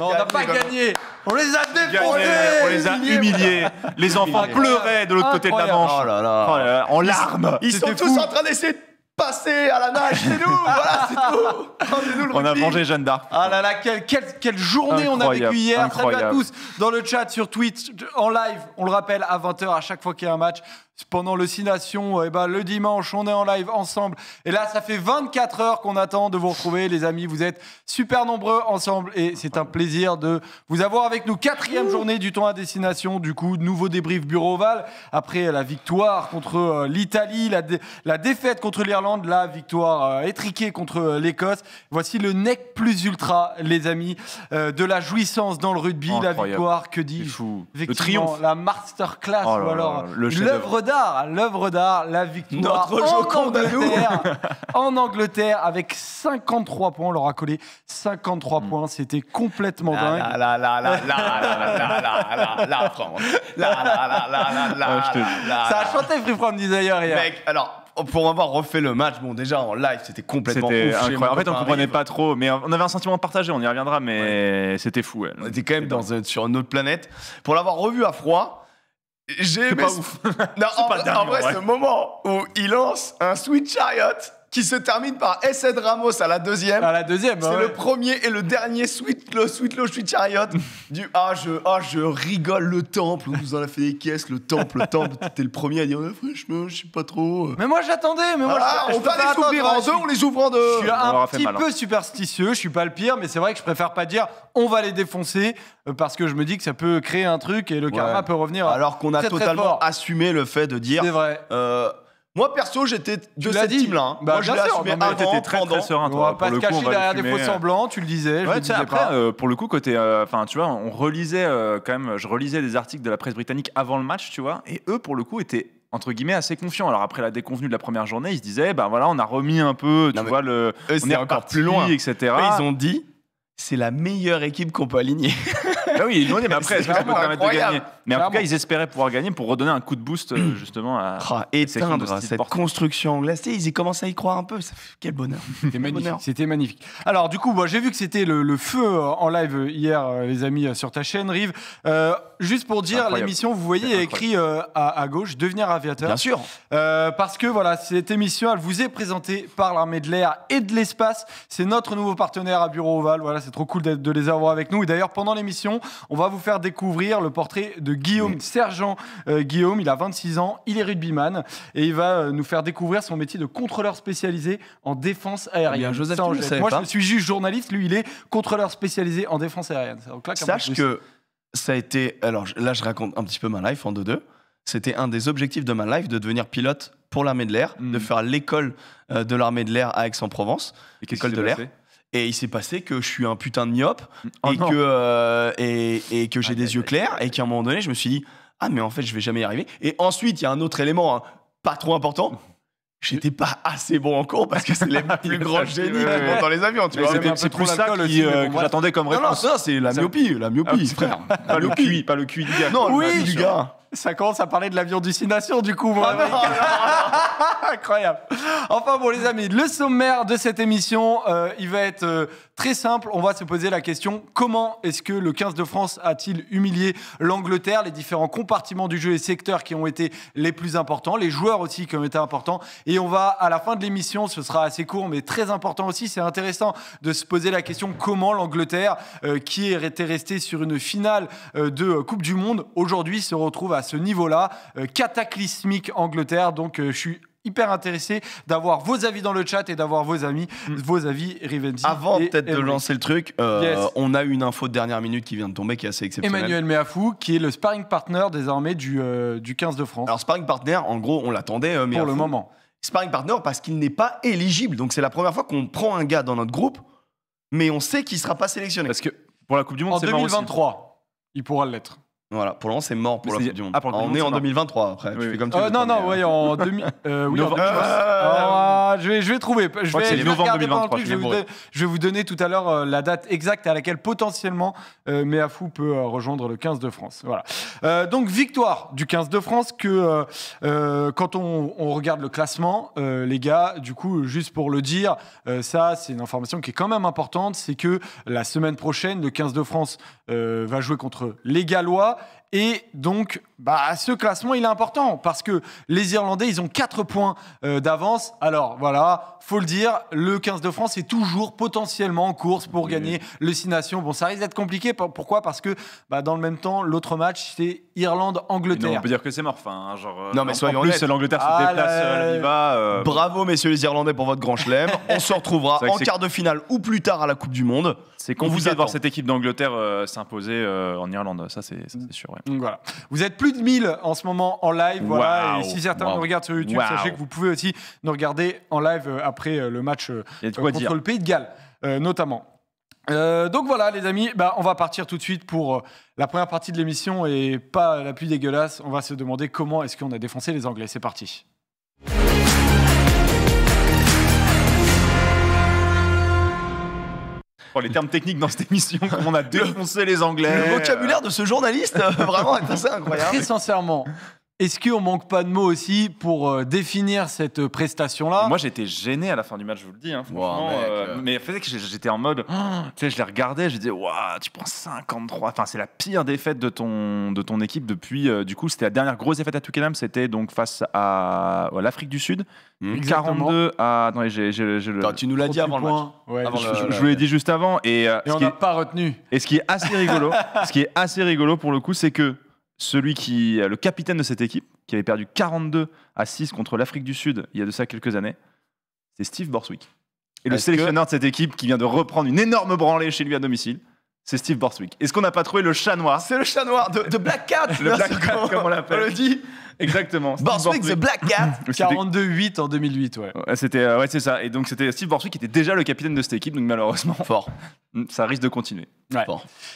On n'a pas gagné. On les a défendus. On les a humiliés. les enfants pleuraient de l'autre côté de la Manche. Oh là là. Oh en larmes. Ils sont tous en train d'essayer de passer à la nage, c'est nous, voilà, c'est nous on a mangé Jeanne d'Arc. Ah là là, quelle, journée on a vécu hier. Très bien à tous dans le chat, sur Twitch, en live, on le rappelle, à 20h à chaque fois qu'il y a un match pendant le Cination, eh ben, le dimanche, on est en live ensemble. Et là, ça fait 24 heures qu'on attend de vous retrouver, les amis. Vous êtes super nombreux ensemble et c'est un plaisir de vous avoir avec nous. Quatrième journée du temps à destination, du coup, nouveau débrief bureau Après la victoire contre euh, l'Italie, la, la, défaite contre l'Irlande, la victoire euh, étriquée contre euh, l'Écosse. Voici le nec plus ultra, les amis, de la jouissance dans le rugby, la victoire, que dit Le triomphe. La masterclass, oh ou alors l'œuvre d'art, l'œuvre d'art, la victoire en Angleterre, en Angleterre avec 53 points, on leur a collé 53 points, c'était complètement dingue. Ça a chanté Free From d'ailleurs hier. Mec, alors pour avoir refait le match, bon déjà en live c'était complètement fou. incroyable. En fait on comprenait pas trop, mais on avait un sentiment partagé, on y reviendra, mais c'était fou. On était quand même dans, sur une autre planète. Pour l'avoir revu à froid, j'ai aimé. Pas Non, vrai, ce moment où il lance un Sweet Chariot qui se termine par S de Ramos à la deuxième. À la deuxième, C'est bah le premier et le dernier Sweet Low, Sweet Low, Sweet Chariot. du ah je, ah, je rigole, le temple, on nous en a fait des caisses, le temple, le temple. T'étais le premier à dire, franchement, je sais pas trop. Mais moi, j'attendais, mais moi, on va les ouvrir en deux, on les ouvre en deux. Je suis un petit hein. peu superstitieux, je suis pas le pire, mais c'est vrai que je préfère pas dire, on va les défoncer, euh, parce que je me dis que ça peut créer un truc et le karma peut revenir. Alors qu'on a totalement assumé le fait de dire. C'est vrai. Euh, moi, perso, j'étais de cette team-là. Hein. Bah, Moi, je l'ai avant, étais très pendant. très serein. On ne va pas se cacher derrière des faux euh. semblants, tu le disais, je après, euh, pour le coup, côté, euh, tu vois, on relisait quand même, je relisais des articles de la presse britannique avant le match, tu vois, et eux, pour le coup, étaient entre guillemets assez confiants. Alors après la déconvenue de la première journée, ils se disaient, ben voilà, on a remis un peu, tu vois, le, on est encore plus loin, etc. Et ils ont dit, c'est la meilleure équipe qu'on peut aligner. Ah oui, ils l'ont dit, mais après, est-ce que ça peut permettre de gagner mais en tout cas, ils espéraient pouvoir gagner pour redonner un coup de boost euh, justement à ah, cette, construction glacée, ils ont commencé à y croire un peu. Quel bonheur. C'était magnifique. Alors, du coup, moi, j'ai vu que c'était le, feu euh, en live euh, hier, les amis, sur ta chaîne, Rive. juste pour dire, l'émission, vous voyez, est écrite écrit à, gauche, devenir aviateur. Bien sûr. parce que voilà, cette émission, elle vous est présentée par l'armée de l'air et de l'espace. C'est notre nouveau partenaire à Bureau Oval. Voilà, c'est trop cool de les avoir avec nous. Et d'ailleurs, pendant l'émission, on va vous faire découvrir le portrait de Guillaume Sergent. Euh, Guillaume, il a 26 ans, il est rugbyman et il va euh, nous faire découvrir son métier de contrôleur spécialisé en défense aérienne. Eh Joseph, je, moi, je suis juste journaliste, lui, il est contrôleur spécialisé en défense aérienne. Sache que ça a été. Alors là, je raconte un petit peu ma life en 2-2. C'était un des objectifs de ma life de devenir pilote pour l'armée de l'air, mm. de faire l'école euh, de l'armée de l'air à Aix-en-Provence, l'école de l'air. Et il s'est passé que je suis un putain de myope oh et, que, euh, et, que j'ai ah, des yeux clairs et qu'à un moment donné, je me suis dit ah mais en fait je vais jamais y arriver. Et ensuite, il y a un autre élément hein, pas trop important. J'étais pas assez bon en cours parce que c'est les plus grands génies qui dans les avions. Tu vois, c'est plus ça que j'attendais comme réponse. Non, non, c'est la myopie, la myopie, ah, frère. Pas le cuit, pas le cuit du gars. Non, oui, du gars. Ça commence à parler de l'avion du Cination, du coup, Incroyable. Enfin, bon, les amis, le sommaire de cette émission, euh, il va être euh, très simple. On va se poser la question comment est-ce que le 15 de France a-t-il humilié l'Angleterre Les différents compartiments du jeu et secteurs qui ont été les plus importants, les joueurs aussi qui ont été importants. Et on va, à la fin de l'émission, ce sera assez court, mais très important aussi. C'est intéressant de se poser la question comment l'Angleterre, euh, qui était restée sur une finale de Coupe du Monde, aujourd'hui se retrouve à ce niveau-là, euh, cataclysmique Angleterre. Donc euh, je suis hyper intéressé d'avoir vos avis dans le chat et d'avoir vos amis, mm. vos avis Rivenzi. Avant peut-être de lancer le truc, euh, on a une info de dernière minute qui vient de tomber qui est assez exceptionnelle. Emmanuel Meafou qui est le sparring partner désormais du, du 15 de France. Alors sparring partner, en gros, on l'attendait mais pour le moment. Sparring partner parce qu'il n'est pas éligible. Donc c'est la première fois qu'on prend un gars dans notre groupe mais on sait qu'il ne sera pas sélectionné. Parce que pour la Coupe du monde, en 2023, il pourra l'être. Voilà, pour l'instant c'est mort pour la du Monde. Ah, on est, en 2023 après. Euh, non, non, en, euh, oui, en ah, euh, ah, je, vais, je vais trouver. Je, vais, 2023, Je, vais vous, donner tout à l'heure la date exacte à laquelle potentiellement Méafou peut rejoindre le 15 de France. Voilà. donc, victoire du 15 de France que quand on, on, regarde le classement, les gars, du coup, juste pour le dire, ça, c'est une information qui est quand même importante. C'est que la semaine prochaine, le 15 de France va jouer contre les Gallois. Et donc, bah, ce classement, il est important parce que les Irlandais, ils ont 4 points euh, d'avance. Alors, voilà, faut le dire, le 15 de France est toujours potentiellement en course pour gagner le 6 Nations. Bon, ça risque d'être compliqué. Pourquoi Parce que bah, dans le même temps, l'autre match, c'est Irlande-Angleterre. On peut dire que c'est mort. Hein, genre, euh, non, mais en, plus, l'Angleterre se ah déplace euh, Bravo, messieurs les Irlandais, pour votre grand chelem. On se retrouvera en quart de finale ou plus tard à la Coupe du Monde. C'est vous de voir cette équipe d'Angleterre euh, s'imposer euh, en Irlande, ça c'est sûr. voilà. Vous êtes plus de 1000 en ce moment en live. Voilà. Et si certains nous regardent sur YouTube, sachez que vous pouvez aussi nous regarder en live euh, après le match contre le Pays de Galles, notamment. donc voilà les amis, bah, on va partir tout de suite pour la première partie de l'émission et pas la plus dégueulasse. On va se demander comment est-ce qu'on a défoncé les Anglais. C'est parti. les termes techniques dans cette émission, comme on a défoncé les Anglais. Le vocabulaire de ce journaliste, euh, vraiment, est assez incroyable. Très sincèrement, est-ce qu'on manque pas de mots aussi pour euh, définir cette euh, prestation-là Moi, j'étais gêné à la fin du match, je vous le dis. Mais hein, franchement, wow, mec, euh, j'étais en mode, oh, tu sais, je les regardais, je disais, waouh, tu prends 53. Enfin, c'est la pire défaite de ton de ton équipe depuis. du coup, c'était la dernière grosse défaite à Twickenham, c'était donc face à, l'Afrique du Sud, 42 mmh. à. Non, tu nous l'as dit avant le match. je, vous l'ai dit juste avant et. et on n'a pas retenu. Et ce qui est assez rigolo, ce qui est assez rigolo pour le coup, c'est que celui qui, le capitaine de cette équipe, qui avait perdu 42 à 6 contre l'Afrique du Sud il y a de ça quelques années, c'est Steve Borswick. Et le sélectionneur de cette équipe qui vient de reprendre une énorme branlée chez lui à domicile, c'est Steve Borswick. Est-ce qu'on n'a pas trouvé le chat noir C'est le chat noir de, de Black Cat Le Black Cat, comme on l'appelle. le dit. Exactement. Borswick, the Black Cat. 42-8 en 2008, ouais. C'était, euh, ouais, c'est ça. Et donc, c'était Steve Borswick qui était déjà le capitaine de cette équipe, donc malheureusement. Fort. Ça risque de continuer.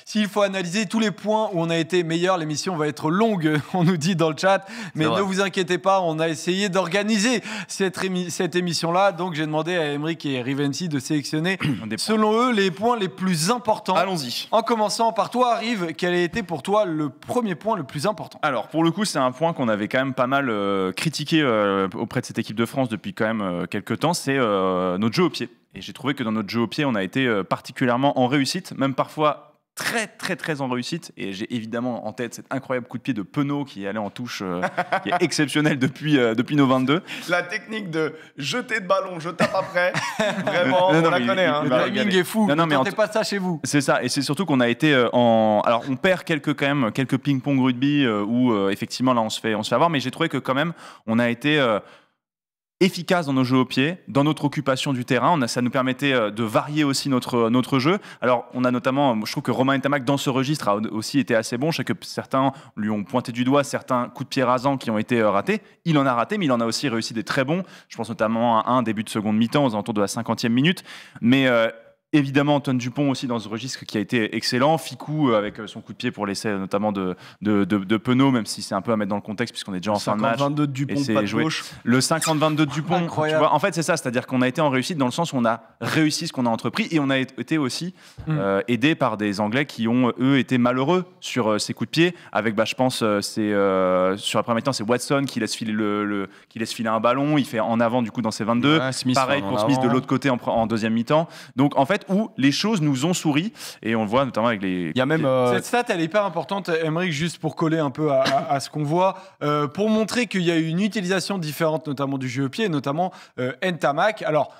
S'il faut analyser tous les points où on a été meilleur, l'émission va être longue, on nous dit dans le chat. Mais ne vous inquiétez pas, on a essayé d'organiser cette, cette émission-là. Donc, j'ai demandé à Emeric et Rivency de sélectionner, selon eux, les points les plus importants. Allons-y. En commençant par toi, Rive, quel a été pour toi le premier point le plus important Alors, pour le coup, c'est un point qu'on avait quand même pas mal euh, critiqué euh, auprès de cette équipe de France depuis quand même euh, quelques temps, c'est notre jeu au pied. Et j'ai trouvé que dans notre jeu au pied, on a été particulièrement en réussite, même parfois très très très en réussite et j'ai évidemment en tête cet incroyable coup de pied de Penaud qui est allé en touche euh, qui est exceptionnel depuis euh, depuis nos 22 la technique de jeter de ballon je tape après vraiment on la connaît hein. il, le est fou non, non mais pas ça chez vous c'est ça et c'est surtout qu'on a été euh, en alors on perd quelques quand même quelques ping pong rugby où effectivement là on se fait on se fait avoir mais j'ai trouvé que quand même on a été efficace dans nos jeux au pied, dans notre occupation du terrain. ça nous permettait euh, de varier aussi notre, euh, notre jeu. Alors, on a notamment, euh, je trouve que Romain Tamac, dans ce registre, a aussi été assez bon. Je sais que certains lui ont pointé du doigt certains coups de pied rasants qui ont été ratés. Il en a raté, mais il en a aussi réussi des très bons. Je pense notamment à un début de seconde mi-temps, aux alentours de la 50e minute. Mais. Évidemment, Antoine Dupont aussi dans ce registre qui a été excellent. Ficou euh, avec euh, son coup de pied pour l'essai notamment de, de, de, Penaud, même si c'est un peu à mettre dans le contexte puisqu'on est déjà en fin de match. et Le 50-22 Dupont. Tu en fait, c'est ça, c'est-à-dire qu'on a été en réussite dans le sens où on a réussi ce qu'on a entrepris et on a été aussi mm. euh, aidé par des Anglais qui ont, eux, été malheureux sur ces coups de pied. Avec, bah, je pense, c'est sur la première temps, c'est Watson qui laisse, filer le, qui laisse filer un ballon, il fait en avant du coup dans ses 22. Pareil pour Smith de l'autre côté en, en deuxième mi-temps. Donc, en fait, où les choses nous ont souri et on le voit notamment avec les. Il y a même euh, cette stat, elle est pas importante, Emmerich, juste pour coller un peu à, ce qu'on voit, euh, pour montrer qu'il y a une utilisation différente, notamment du jeu au pied, notamment euh, Entamac. Alors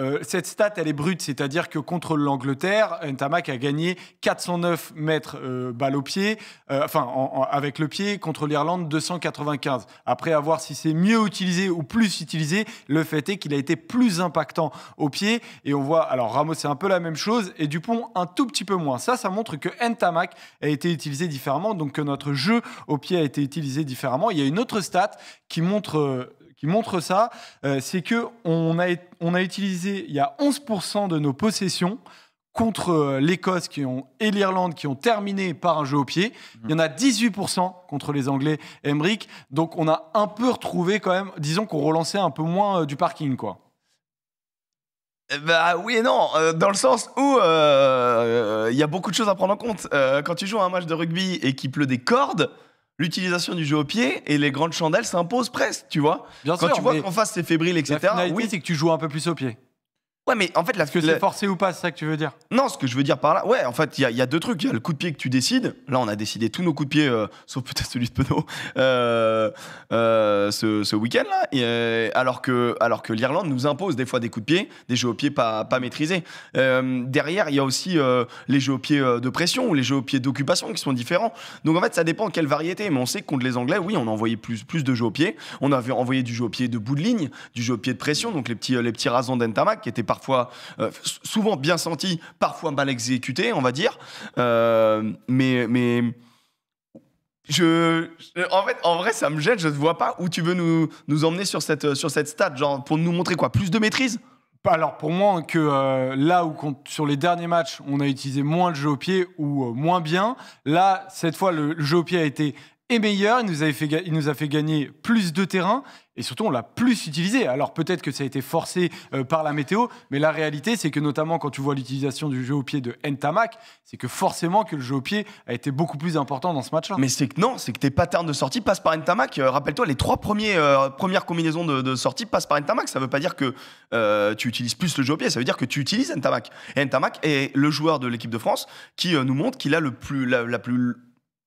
euh, cette stat, elle est brute, c'est-à-dire que contre l'Angleterre, Ntamak a gagné 409 mètres euh, balle au pied, euh, enfin avec le pied, contre l'Irlande 295. Après avoir si c'est mieux utilisé ou plus utilisé, le fait est qu'il a été plus impactant au pied. Et on voit, alors Ramos, c'est un peu la même chose, et Dupont un tout petit peu moins. Ça, ça montre que Ntamak a été utilisé différemment, donc que notre jeu au pied a été utilisé différemment. Il y a une autre stat qui montre euh, qui montre ça, euh, c'est que on a, on a utilisé, il y a 11% de nos possessions contre euh, l'Écosse qui ont, et l'Irlande qui ont terminé par un jeu au pied. Il y en a 18% contre les Anglais, Emmerich. Donc on a un peu retrouvé quand même, disons qu'on relançait un peu moins euh, du parking, quoi. Bah oui et non, dans le sens où il y a beaucoup de choses à prendre en compte. quand tu joues à un match de rugby et qu'il pleut des cordes, l'utilisation du jeu au pied et les grandes chandelles s'imposent presque, tu vois. Quand tu vois qu'on face c'est fébrile, etc. oui, c'est que tu joues un peu plus au pied. Ouais, mais en fait, là, Est-ce que c'est forcé ou pas, c'est ça que tu veux dire non, ce que je veux dire par là, ouais, en fait, il y, a- deux trucs. Il y a le coup de pied que tu décides. Là, on a décidé tous nos coups de pied, euh, sauf peut-être celui de Penaud, euh, euh, ce, week-end-là. Et, alors que, alors que l'Irlande nous impose des fois des coups de pied, des jeux au pied pas, pas maîtrisés. derrière, il y a aussi les jeux au pied de pression ou les jeux au pied d'occupation qui sont différents. Donc en fait, ça dépend quelle variété. Mais on sait que les Anglais, oui, on a envoyé plus, plus de jeux au pied. On avait envoyé du jeu au pied de bout de ligne, du jeu au pied de pression, donc les petits, les petits d'Entamac qui étaient parfois, euh, souvent bien senti, parfois mal exécuté, on va dire. Euh, mais, mais je, en fait, en vrai, ça me gêne. Je ne vois pas où tu veux nous, nous emmener sur cette, sur cette stat, genre pour nous montrer quoi, plus de maîtrise. Alors pour moi, que euh, là où sur les derniers matchs, on a utilisé moins le jeu au pied ou moins bien, là, cette fois, le, jeu au pied a été meilleur, il nous, avait fait, il nous a fait gagner plus de terrain et surtout on l'a plus utilisé. Alors peut-être que ça a été forcé euh, par la météo, mais la réalité c'est que notamment quand tu vois l'utilisation du jeu au pied de Ntamak, c'est que forcément que le jeu au pied a été beaucoup plus important dans ce match-là. Mais c'est que non, c'est que tes patterns de sortie passent par Ntamak. Euh, rappelle-toi, les trois premiers, euh, premières combinaisons de, sortie passent par Ntamak. Ça ne veut pas dire que tu utilises plus le jeu au pied, ça veut dire que tu utilises Ntamak. Et Ntamak est le joueur de l'équipe de France qui nous montre qu'il a le plus, la, plus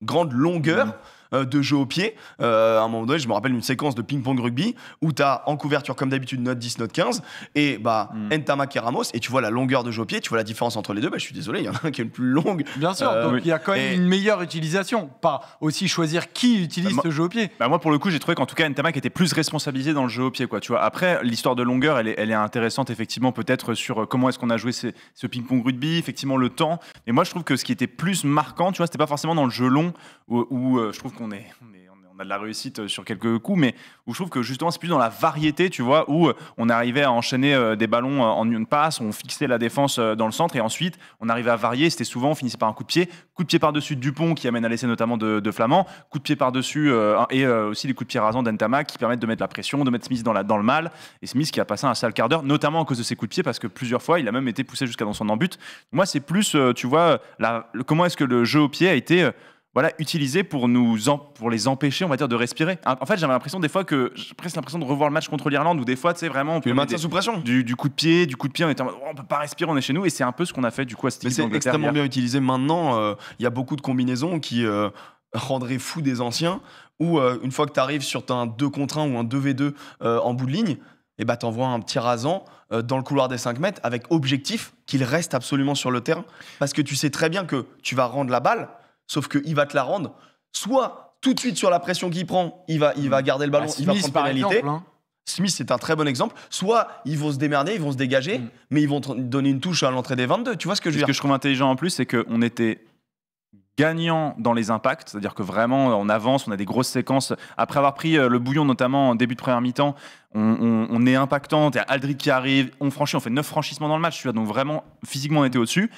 grande longueur. Mmh. Euh, de jeu au pied. Euh, à un moment donné, je me rappelle une séquence de ping-pong rugby où tu as en couverture, comme d'habitude, note 10, note 15, et bah, mm. et Ramos, et tu vois la longueur de jeu au pied, tu vois la différence entre les deux. Bah, je suis désolé, il y en a un qui est le plus longue. Bien sûr, euh, donc il y a quand même une meilleure utilisation. Pas aussi choisir qui utilise bah, ce jeu au pied. Bah, moi, pour le coup, j'ai trouvé qu'en tout cas, Entamac était plus responsabilisé dans le jeu au pied. Quoi, tu vois. Après, l'histoire de longueur, elle est, elle est intéressante, effectivement, peut-être sur comment est-ce qu'on a joué ce ping-pong rugby, effectivement, le temps. Et moi, je trouve que ce qui était plus marquant, tu vois, c'était pas forcément dans le jeu long où, euh, je trouve qu'on est, on a de la réussite euh, sur quelques coups, mais où je trouve que justement c'est plus dans la variété, tu vois, où euh, on arrivait à enchaîner des ballons en une passe, on fixait la défense dans le centre et ensuite on arrivait à varier. C'était souvent on finissait par un coup de pied, coup de pied par-dessus Dupont qui amène à l'essai notamment de, Flamand, coup de pied par-dessus et aussi les coups de pied rasants d'Antama qui permettent de mettre la pression, de mettre Smith dans, dans le mal et Smith qui a passé un sale quart d'heure, notamment à cause de ses coups de pied parce que plusieurs fois il a même été poussé jusqu'à dans son embute. Moi c'est plus, tu vois, comment est-ce que le jeu au pied a été voilà, utilisé pour, nous pour les empêcher, on va dire, de respirer. En fait, j'avais l'impression des fois que, j'ai presque l'impression de revoir le match contre l'Irlande, où des fois, tu sais, vraiment, on peut sous pression. Du, coup de pied, du coup de pied, on est en, oh, on peut pas respirer, on est chez nous, et c'est un peu ce qu'on a fait du coup à cette Mais c'est extrêmement bien utilisé maintenant, euh, il y a beaucoup de combinaisons qui euh, rendraient fou des anciens, Ou euh, une fois que tu arrives sur un 2 contre 1 ou un 2v2 en bout de ligne, et eh ben, envoies un petit rasant dans le couloir des 5 mètres avec objectif qu'il reste absolument sur le terrain parce que tu sais très bien que tu vas rendre la balle Sauf qu'il va te la rendre. Soit tout de suite sur la pression qu'il prend, il va, il va mm. garder le ballon, ah, il va prendre pénalité. Hein. Smith, c'est un très bon exemple. Soit ils vont se démerder, ils vont se dégager, mm. mais ils vont donner une touche à l'entrée des 22. Tu vois ce que je veux dire Ce que je trouve intelligent en plus, c'est qu'on était gagnant dans les impacts, c'est-à-dire que vraiment on avance, on a des grosses séquences. Après avoir pris euh, le bouillon notamment en début de première mi-temps, on, est impactant, il y a qui arrive, on franchit, on fait neuf franchissements dans le match, tu vois, donc vraiment physiquement on était au-dessus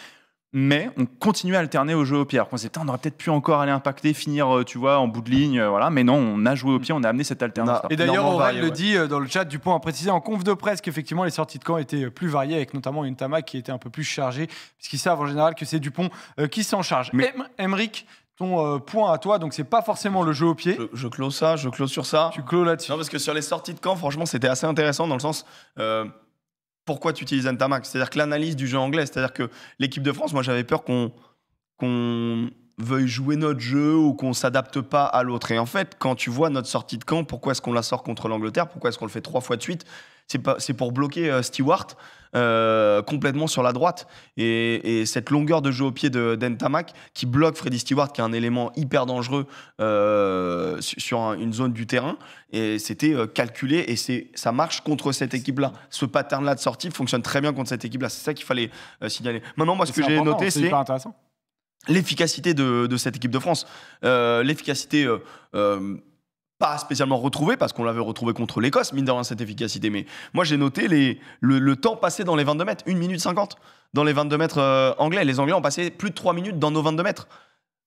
mais on continuait à alterner au jeu au pied. Alors qu'on dit, on aurait peut-être pu encore aller impacter, finir, euh, tu vois, en bout de ligne, euh, voilà. Mais non, on a joué au pied, on a amené cette alternance. Et d'ailleurs, Aurel le dit euh, dans le chat, Dupont a précisé en conf de presse qu'effectivement, les sorties de camp étaient plus variées, avec notamment une Tama qui était un peu plus chargée, puisqu'ils savent en général que c'est Dupont qui s'en charge. Mais Emric, ton point à toi, donc c'est pas forcément le jeu au pied. Je, close ça, je close sur ça. Tu close là-dessus. Non, parce que sur les sorties de camp, franchement, c'était assez intéressant dans le sens pourquoi tu utilises Antamax. C'est-à-dire que l'analyse du jeu anglais, c'est-à-dire que l'équipe de France, moi j'avais peur qu'on qu'on veuille jouer notre jeu ou qu'on s'adapte pas à l'autre. Et en fait, quand tu vois notre sortie de camp, pourquoi est-ce qu'on la sort contre l'Angleterre Pourquoi est-ce qu'on le fait trois fois de suite C'est pour bloquer euh, Stewart euh, complètement sur la droite. Et, et, cette longueur de jeu au pied de d'Entamac qui bloque Freddy Stewart, qui est un élément hyper dangereux euh, sur une zone du terrain. Et c'était calculé et ça marche contre cette équipe-là. Ce pattern-là de sortie fonctionne très bien contre cette équipe-là. C'est ça qu'il fallait signaler. Maintenant, moi, ce que j'ai noté, c'est... intéressant l'efficacité de, cette équipe de France. Euh, l'efficacité euh, euh, pas spécialement retrouvée, parce qu'on l'avait retrouvée contre l'Écosse, mine de rien, cette efficacité. Mais moi, j'ai noté le, le, temps passé dans les 22 mètres, 1 minute 50 dans les 22 mètres anglais. Les Anglais ont passé plus de 3 minutes dans nos 22 mètres.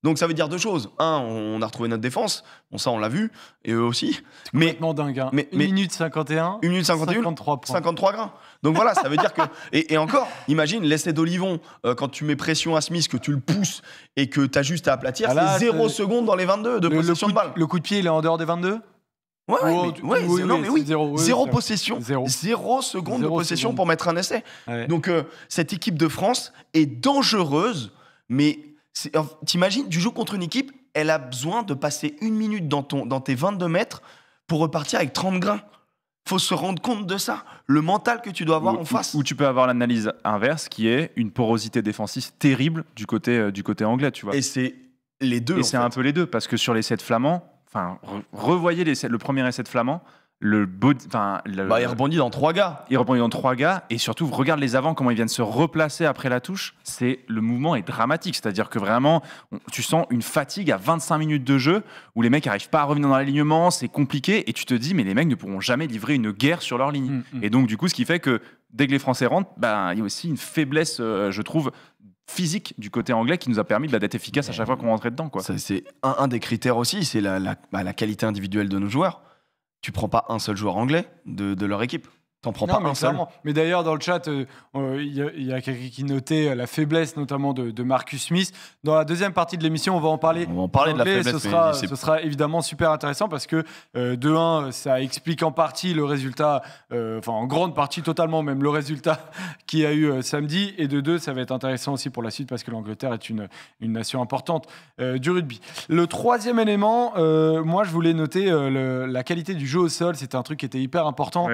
Donc ça veut dire deux choses. Un, on a retrouvé notre défense. Bon, ça, on l'a vu. Et eux aussi. Mais, complètement dingue. Hein. Mais, 1 minute 51. 1 minute 51. 53 points. 53 grains. Donc voilà, ça veut dire que. Et, encore, imagine, l'essai d'Olivon, euh, quand tu mets pression à Smith, que tu le pousses et que tu as juste à aplatir, ah c'est 0 seconde dans les 22 de le, possession de, balle. Le coup de pied, il est en dehors des 22 Ouais, ouais, oui, non, mais oui. Zéro, possession, zéro, seconde de possession pour mettre un essai. Donc, euh, cette équipe de France est dangereuse, mais T'imagines, tu joues contre une équipe, elle a besoin de passer une minute dans, ton, dans tes 22 mètres pour repartir avec 30 grains. Faut se rendre compte de ça, le mental que tu dois avoir en face. Ou tu peux avoir l'analyse inverse qui est une porosité défensive terrible du côté, euh, anglais, tu vois. Et c'est les deux. Et c'est un peu les deux, parce que sur les 7 flamands, enfin, revoyez le premier essai de flamand, le bah, il rebondit dans trois gars. Il rebondit dans trois gars et surtout regarde les avant comment ils viennent se replacer après la touche. C'est le mouvement est dramatique, c'est-à-dire que vraiment tu sens une fatigue à 25 minutes de jeu où les mecs arrivent pas à revenir dans l'alignement, c'est compliqué et tu te dis mais les mecs ne pourront jamais livrer une guerre sur leur ligne. Mm, mm. Et donc du coup ce qui fait que dès que les Français rentrent, bah, il y a aussi une faiblesse euh, je trouve physique du côté anglais qui nous a permis de bah, d'être efficace à chaque fois qu'on rentrait dedans quoi. C'est un, des critères aussi, c'est la qualité individuelle de nos joueurs tu prends pas un seul joueur anglais de, de leur équipe. T'en prends pas mais Mais d'ailleurs, dans le chat, euh, euh, il y a, quelqu'un qui notait euh, la faiblesse, notamment de, Marcus Smith. Dans la deuxième partie de l'émission, on va en parler. On va en parler de la faiblesse. Ce sera, évidemment super intéressant parce que, de un, ça explique en partie le résultat, enfin, en grande partie, totalement même, le résultat qu'il y a eu samedi. Et de deux, ça va être intéressant aussi pour la suite parce que l'Angleterre est une, une nation importante du rugby. Le troisième élément, moi, je voulais noter la qualité du jeu au sol. C'était un truc qui était hyper important.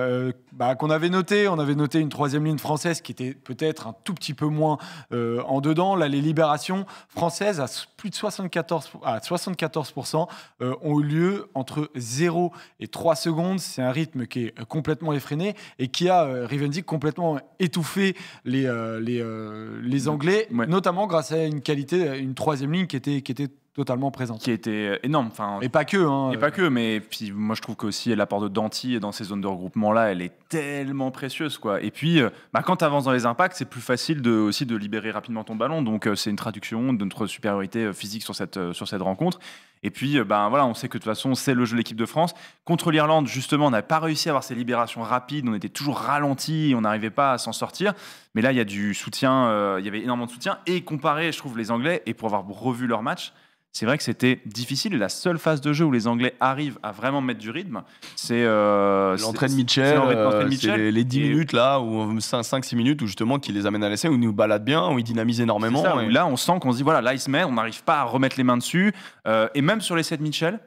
Euh, bah, qu'on avait noté. On avait noté une troisième ligne française qui était peut-être un tout petit peu moins euh, en dedans. Là, les libérations françaises à plus de 74, à 74% euh, ont eu lieu entre 0 et 3 secondes. C'est un rythme qui est complètement effréné et qui a, Rivendick, complètement étouffé les, les, mmh. Anglais, notamment grâce à une qualité, une troisième ligne qui était, qui était totalement présente. Qui était euh, énorme. Enfin, et pas que. Hein, et pas que, mais puis moi je trouve que qu'aussi l'apport de Danti dans ces zones de regroupement-là, elle est tellement précieuse. quoi. Et puis, euh, bah, quand tu avances dans les impacts, c'est plus facile de, aussi de libérer rapidement ton ballon. Donc euh, c'est une traduction de notre supériorité physique sur cette, sur cette rencontre. Et puis, ben voilà, on sait que de toute façon, c'est le jeu de l'équipe de France. Contre l'Irlande, justement, on n'a pas réussi à avoir ces libérations rapides. On était toujours ralenti, on n'arrivait pas à s'en sortir. Mais là, il y a du soutien, il y avait énormément de soutien. Et comparé, je trouve, les Anglais, et pour avoir revu leur match, c'est vrai que c'était difficile. La seule phase de jeu où les Anglais arrivent à vraiment mettre du rythme, c'est euh, l'entrée de euh, Mitchell. Les, 10 minutes là, ou 5-6 euh, minutes, où justement, qui les amène à l'essai, où ils nous baladent bien, où ils dynamisent énormément. Là, on sent qu'on se dit, voilà, là, ils on n'arrive pas à remettre les mains dessus. Euh, et même sur l'essai de Mitchell,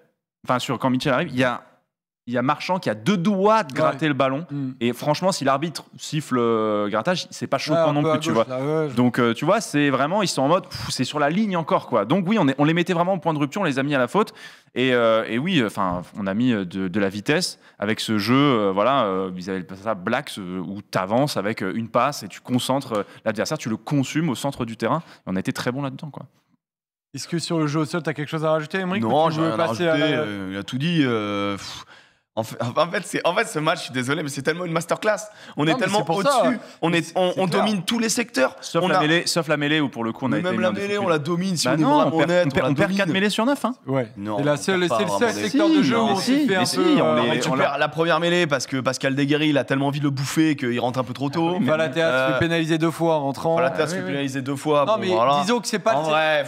enfin, sur, quand Mitchell arrive, il y a il y a Marchand qui a deux doigts de gratter le ballon. Mm. Et franchement, si l'arbitre siffle le euh, grattage, c'est pas choquant non plus, tu vois. Donc, euh, tu vois, c'est vraiment, ils sont en mode, c'est sur la ligne encore, quoi. Donc, oui, on, on, les mettait vraiment au point de rupture, on les a mis à la faute. Et, euh, et oui, enfin, on a mis de, la vitesse avec ce jeu, voilà, ils avaient ça black, où tu avances avec une passe et tu concentres l'adversaire, tu le consumes au centre du terrain. on a été très bon là-dedans, quoi. Est-ce que sur le jeu au sol, tu as quelque chose à rajouter, Emmerich Non, je veux passer il a tout dit. En fait, ce match, je suis désolé, mais c'est tellement une masterclass. On est tellement au-dessus. On, domine tous les secteurs. Sauf, la mêlée, sauf la mêlée, où pour le coup, on a même été. Même la mêlée, on la domine. Si bah on est vraiment honnête, on, perd 4 mêlées sur 9. Hein. Et c'est le seul secteur de jeu où on fait un peu. Tu perds la première mêlée parce que Pascal Deguerry, il a tellement envie de le bouffer qu'il rentre un peu trop tôt. Valatea se fait euh, pénaliser deux fois en rentrant. Valatea se fait pénaliser deux fois. Non, mais disons que c'est pas.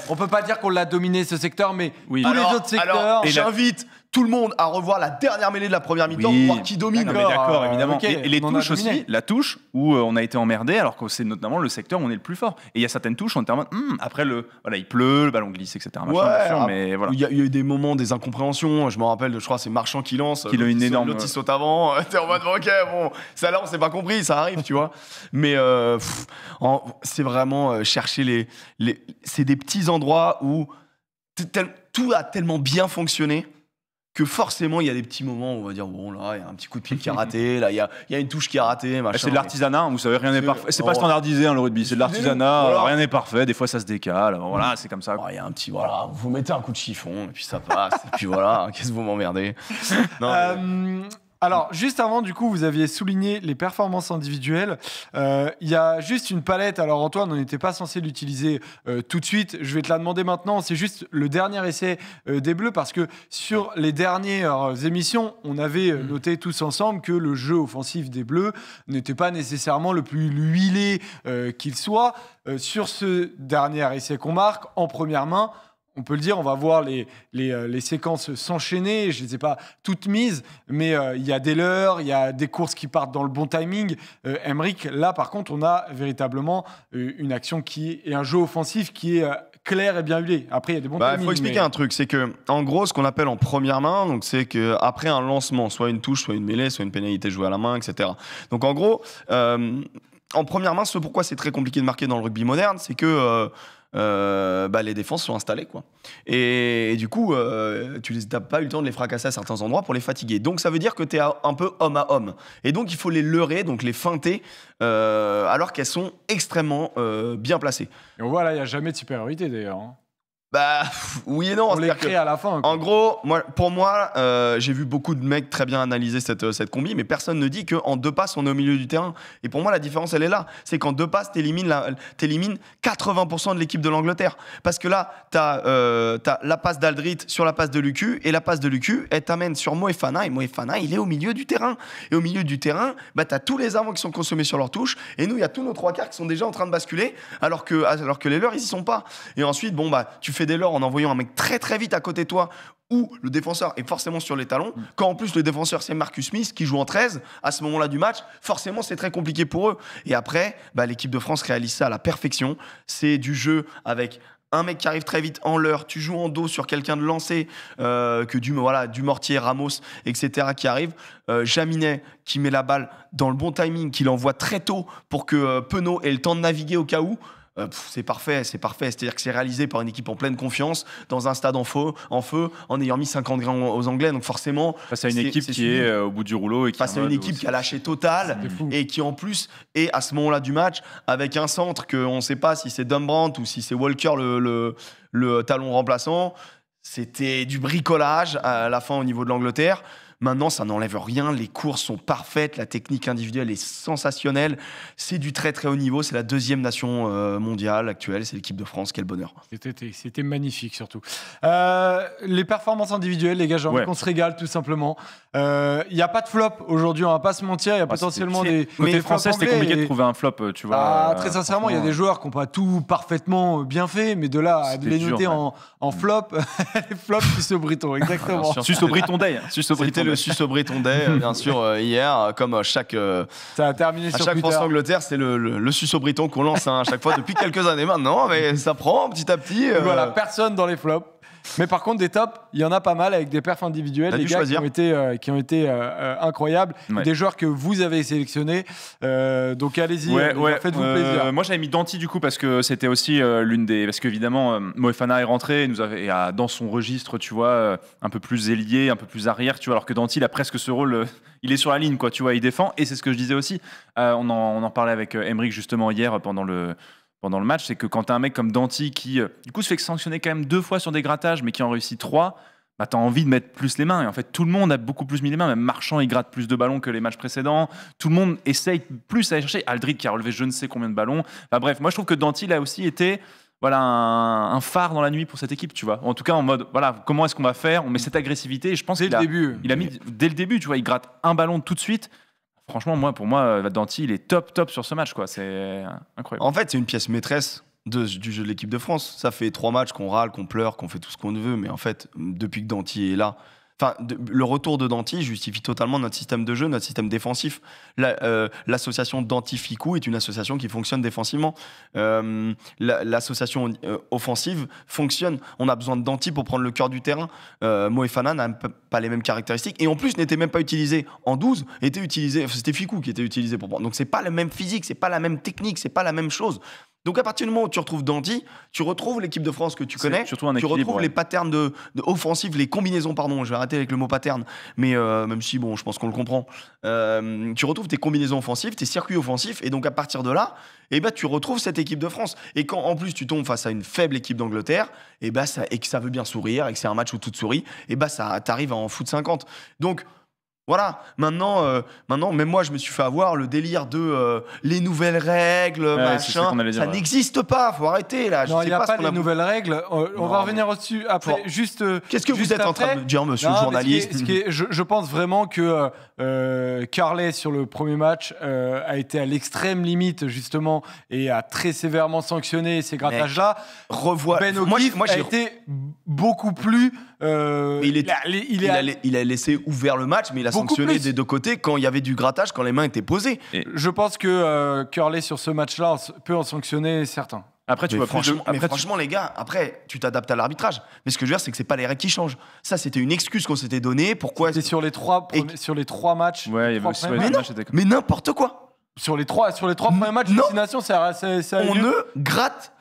On peut pas dire qu'on l'a dominé ce secteur, mais tous les autres secteurs. J'invite tout le monde à revoir la dernière mêlée de la première mi-temps voir qui domine. Ah, d'accord, ah, évidemment. et, les touches aussi, la touche où euh, on a été emmerdé, alors que c'est notamment le secteur où on est le plus fort. Et il y a certaines touches, on était en hmm, après le, voilà, il pleut, le ballon glisse, etc. mais voilà. Il y, a eu des moments, des incompréhensions. Je me rappelle, je crois, c'est Marchand qui lance. Qui a une énorme. L'autre, euh, saute avant. T'es en mode, ok, bon, ça là, on s'est pas compris, ça arrive, tu vois. Mais euh, c'est vraiment chercher les. les c'est des petits endroits où tout a tellement bien fonctionné que forcément il y a des petits moments où on va dire bon là il y a un petit coup de pied qui a raté, là il y a, y a, une touche qui a raté, ah, machin. C'est de l'artisanat, vous savez rien n'est parfait. C'est pas standardisé hein, le rugby, c'est de l'artisanat, rien n'est parfait, des fois ça se décale, voilà c'est comme ça. Il y a un petit voilà, vous mettez un coup de chiffon et puis ça passe, et puis voilà, hein, qu'est-ce que vous m'emmerdez. Euh, alors, juste avant, du coup, vous aviez souligné les performances individuelles. Euh, il y a juste une palette. Alors, Antoine, on n'était pas censé l'utiliser euh, tout de suite. Je vais te la demander maintenant. C'est juste le dernier essai euh, des Bleus parce que sur les dernières émissions, on avait mm. noté tous ensemble que le jeu offensif des Bleus n'était pas nécessairement le plus huilé qu'il soit. sur ce dernier essai qu'on marque, en première main, on peut le dire, on va voir les, euh, séquences s'enchaîner. Je ne les ai pas toutes mises, mais euh, il y a des leurs, il y a des courses qui partent dans le bon timing. Euh, là par contre, on a véritablement euh, une action qui est un jeu offensif qui est clair et bien huilé. Après, il y a des bons bah, Il faut expliquer un truc, c'est que en gros, ce qu'on appelle en première main, donc c'est que après un lancement, soit une touche, soit une mêlée, soit une pénalité jouée à la main, etc. Donc en gros en première main, ce pourquoi c'est très compliqué de marquer dans le rugby moderne, c'est que euh, bah, les défenses sont installées. Quoi. Et, du coup, euh, tu n'as pas eu le temps de les fracasser à certains endroits pour les fatiguer. Donc ça veut dire que tu es un peu homme à homme. Et donc il faut les leurrer, donc les feinter, euh, alors qu'elles sont extrêmement bien placées. Et on voit là, il n'y a jamais de supériorité d'ailleurs. Hein. Bah oui et non. On les à la fin. En gros, moi, pour moi, euh, j'ai vu beaucoup de mecs très bien analyser cette, euh, combi, mais personne ne dit qu'en deux passes, on est au milieu du terrain. Et pour moi, la différence, elle est là. C'est qu'en deux passes, t'élimines, 80% de l'équipe de l'Angleterre. Parce que là, euh, t'as, la passe d'Aldrit sur la passe de Lucu, et la passe de Lucu, elle t'amène sur Moefana, et Moefana, il est au milieu du terrain. Et au milieu du terrain, bah, t'as tous les avants qui sont consommés sur leur touche, et nous, il y a tous nos trois quarts qui sont déjà en train de basculer, alors que, alors que les leurs, ils y sont pas. Et ensuite, bon, bah, tu fais dès lors en envoyant un mec très très vite à côté de toi où le défenseur est forcément sur les talons, mm. quand en plus le défenseur c'est Marcus Smith qui joue en 13, à ce moment-là du match, forcément c'est très compliqué pour eux. Et après, bah, l'équipe de France réalise ça à la perfection. C'est du jeu avec un mec qui arrive très vite en l'heure, tu joues en dos sur quelqu'un de lancé, euh, que du, voilà, du mortier, Ramos, etc., qui arrive. Euh, Jaminet qui met la balle dans le bon timing, qui l'envoie très tôt pour que euh, Penaud ait le temps de naviguer au cas où. Euh, c'est parfait, c'est parfait. C'est-à-dire que c'est réalisé par une équipe en pleine confiance, dans un stade en feu, en, feu, en ayant mis 50 grains aux Anglais. Donc forcément, face à une équipe qui est euh, au bout du rouleau et qui face à une équipe qui a lâché total et qui en plus est à ce moment-là du match avec un centre que on ne sait pas si c'est Dumbrandt ou si c'est Walker le talon remplaçant. C'était du bricolage à la fin au niveau de l'Angleterre. Maintenant, ça n'enlève rien. Les courses sont parfaites. La technique individuelle est sensationnelle. C'est du très très haut niveau. C'est la deuxième nation euh, mondiale actuelle. C'est l'équipe de France. Quel bonheur. C'était magnifique surtout. Euh, les performances individuelles, les gars, on se régale tout simplement. Il euh, n'y a pas de flop aujourd'hui. On va pas se mentir. Il y a ah, potentiellement des. Côté français, c'était compliqué de trouver un flop, tu vois. Ah, très sincèrement, il y a des joueurs qui n'ont pas tout parfaitement bien fait, mais de là à les noter en, flop flop, les flops, au Briton, exactement. au Briton Day. Hein, au Briton le breton bretondais, euh, bien sûr, euh, hier, euh, comme chaque. à chaque France-Angleterre, c'est le, le, le, breton qu'on lance hein, à chaque fois depuis quelques années maintenant, mais ça prend petit à petit. Voilà, personne dans les flops. Mais par contre, des tops, il y en a pas mal avec des perfs individuels, des gars euh, qui ont été, qui ont été incroyables, des joueurs que vous avez sélectionnés. Euh, donc allez-y, euh, faites-vous plaisir. Moi, j'avais mis Danti du coup parce que c'était aussi l'une des. Parce qu'évidemment, Moefana est rentré et nous avait, dans son registre, tu vois, un peu plus ailier, un peu plus arrière, tu vois, alors que Danti, il a presque ce rôle. il est sur la ligne, quoi, tu vois, il défend. Et c'est ce que je disais aussi. on, en, parlait avec Emric justement hier pendant le pendant le match, c'est que quand tu as un mec comme Danti qui, euh, du coup, se fait sanctionner quand même deux fois sur des grattages, mais qui en réussit trois, bah, as envie de mettre plus les mains. Et en fait, tout le monde a beaucoup plus mis les mains. Même Marchand, il gratte plus de ballons que les matchs précédents. Tout le monde essaye plus à aller chercher. Aldrid qui a relevé je ne sais combien de ballons. bref, moi, je trouve que Danti, là aussi était voilà un, phare dans la nuit pour cette équipe, tu vois. En tout cas, en mode, voilà, comment est-ce qu'on va faire On met cette agressivité. Et je pense dès le début. Il a mis dès le début, tu vois, il gratte un ballon tout de suite franchement, moi, pour moi, Danti, il est top, top sur ce match. quoi. C'est incroyable. En fait, c'est une pièce maîtresse du jeu de l'équipe de France. Ça fait trois matchs qu'on râle, qu'on pleure, qu'on fait tout ce qu'on veut. Mais en fait, depuis que Danti est là, le retour de Danti justifie totalement notre système de jeu, notre système défensif. Euh, l'association la, Danti-Ficou est une association qui fonctionne défensivement. Euh, l'association euh, offensive fonctionne. On a besoin de Danti pour prendre le cœur du terrain. Euh, Moefana n'a pas les mêmes caractéristiques et en plus n'était même pas utilisé en 12. Était utilisé, c'était Ficou qui était utilisé pour prendre. Donc c'est pas le même physique, c'est pas la même technique, c'est pas la même chose. Donc à partir du moment où tu retrouves Dandy, tu retrouves l'équipe de France que tu connais, tu retrouves les patterns de, offensifs, les combinaisons, pardon, je vais arrêter avec le mot pattern, mais euh, même si bon, je pense qu'on le comprend, euh, tu retrouves tes combinaisons offensives, tes circuits offensifs, et donc à partir de là, eh ben, tu retrouves cette équipe de France. Et quand en plus tu tombes face à une faible équipe d'Angleterre, eh ben, et que ça veut bien sourire, et que c'est un match où tout sourit, et eh ben, ça t'arrive à en foutre 50. Donc voilà, maintenant, euh, maintenant, même moi, je me suis fait avoir le délire de euh, les nouvelles règles, machin. ça n'existe pas, faut arrêter là. Non, il n'y a pas, de les nouvelles règles. Oh, on, va revenir au-dessus après. Juste. Qu'est-ce que vous êtes en train de dire, monsieur le journaliste je, pense vraiment que euh, Carlet sur le premier match a été à l'extrême limite justement et a très sévèrement sanctionné ces grattages-là. Revoit Ben moi, moi, été beaucoup plus il, a, laissé ouvert le match, mais il a sanctionné des deux côtés quand il y avait du grattage, quand les mains étaient posées. je pense que euh, Curley, sur ce match-là, peut en sanctionner certains. Après, tu mais franchement, les gars, après, tu t'adaptes à l'arbitrage. Mais ce que je veux dire, c'est que c'est pas les règles qui changent. Ça, c'était une excuse qu'on s'était donnée. Pourquoi C'était sur les trois sur les trois matchs. Ouais, mais n'importe quoi. Sur les trois, sur les premiers matchs, destination, ça, On ne gratte,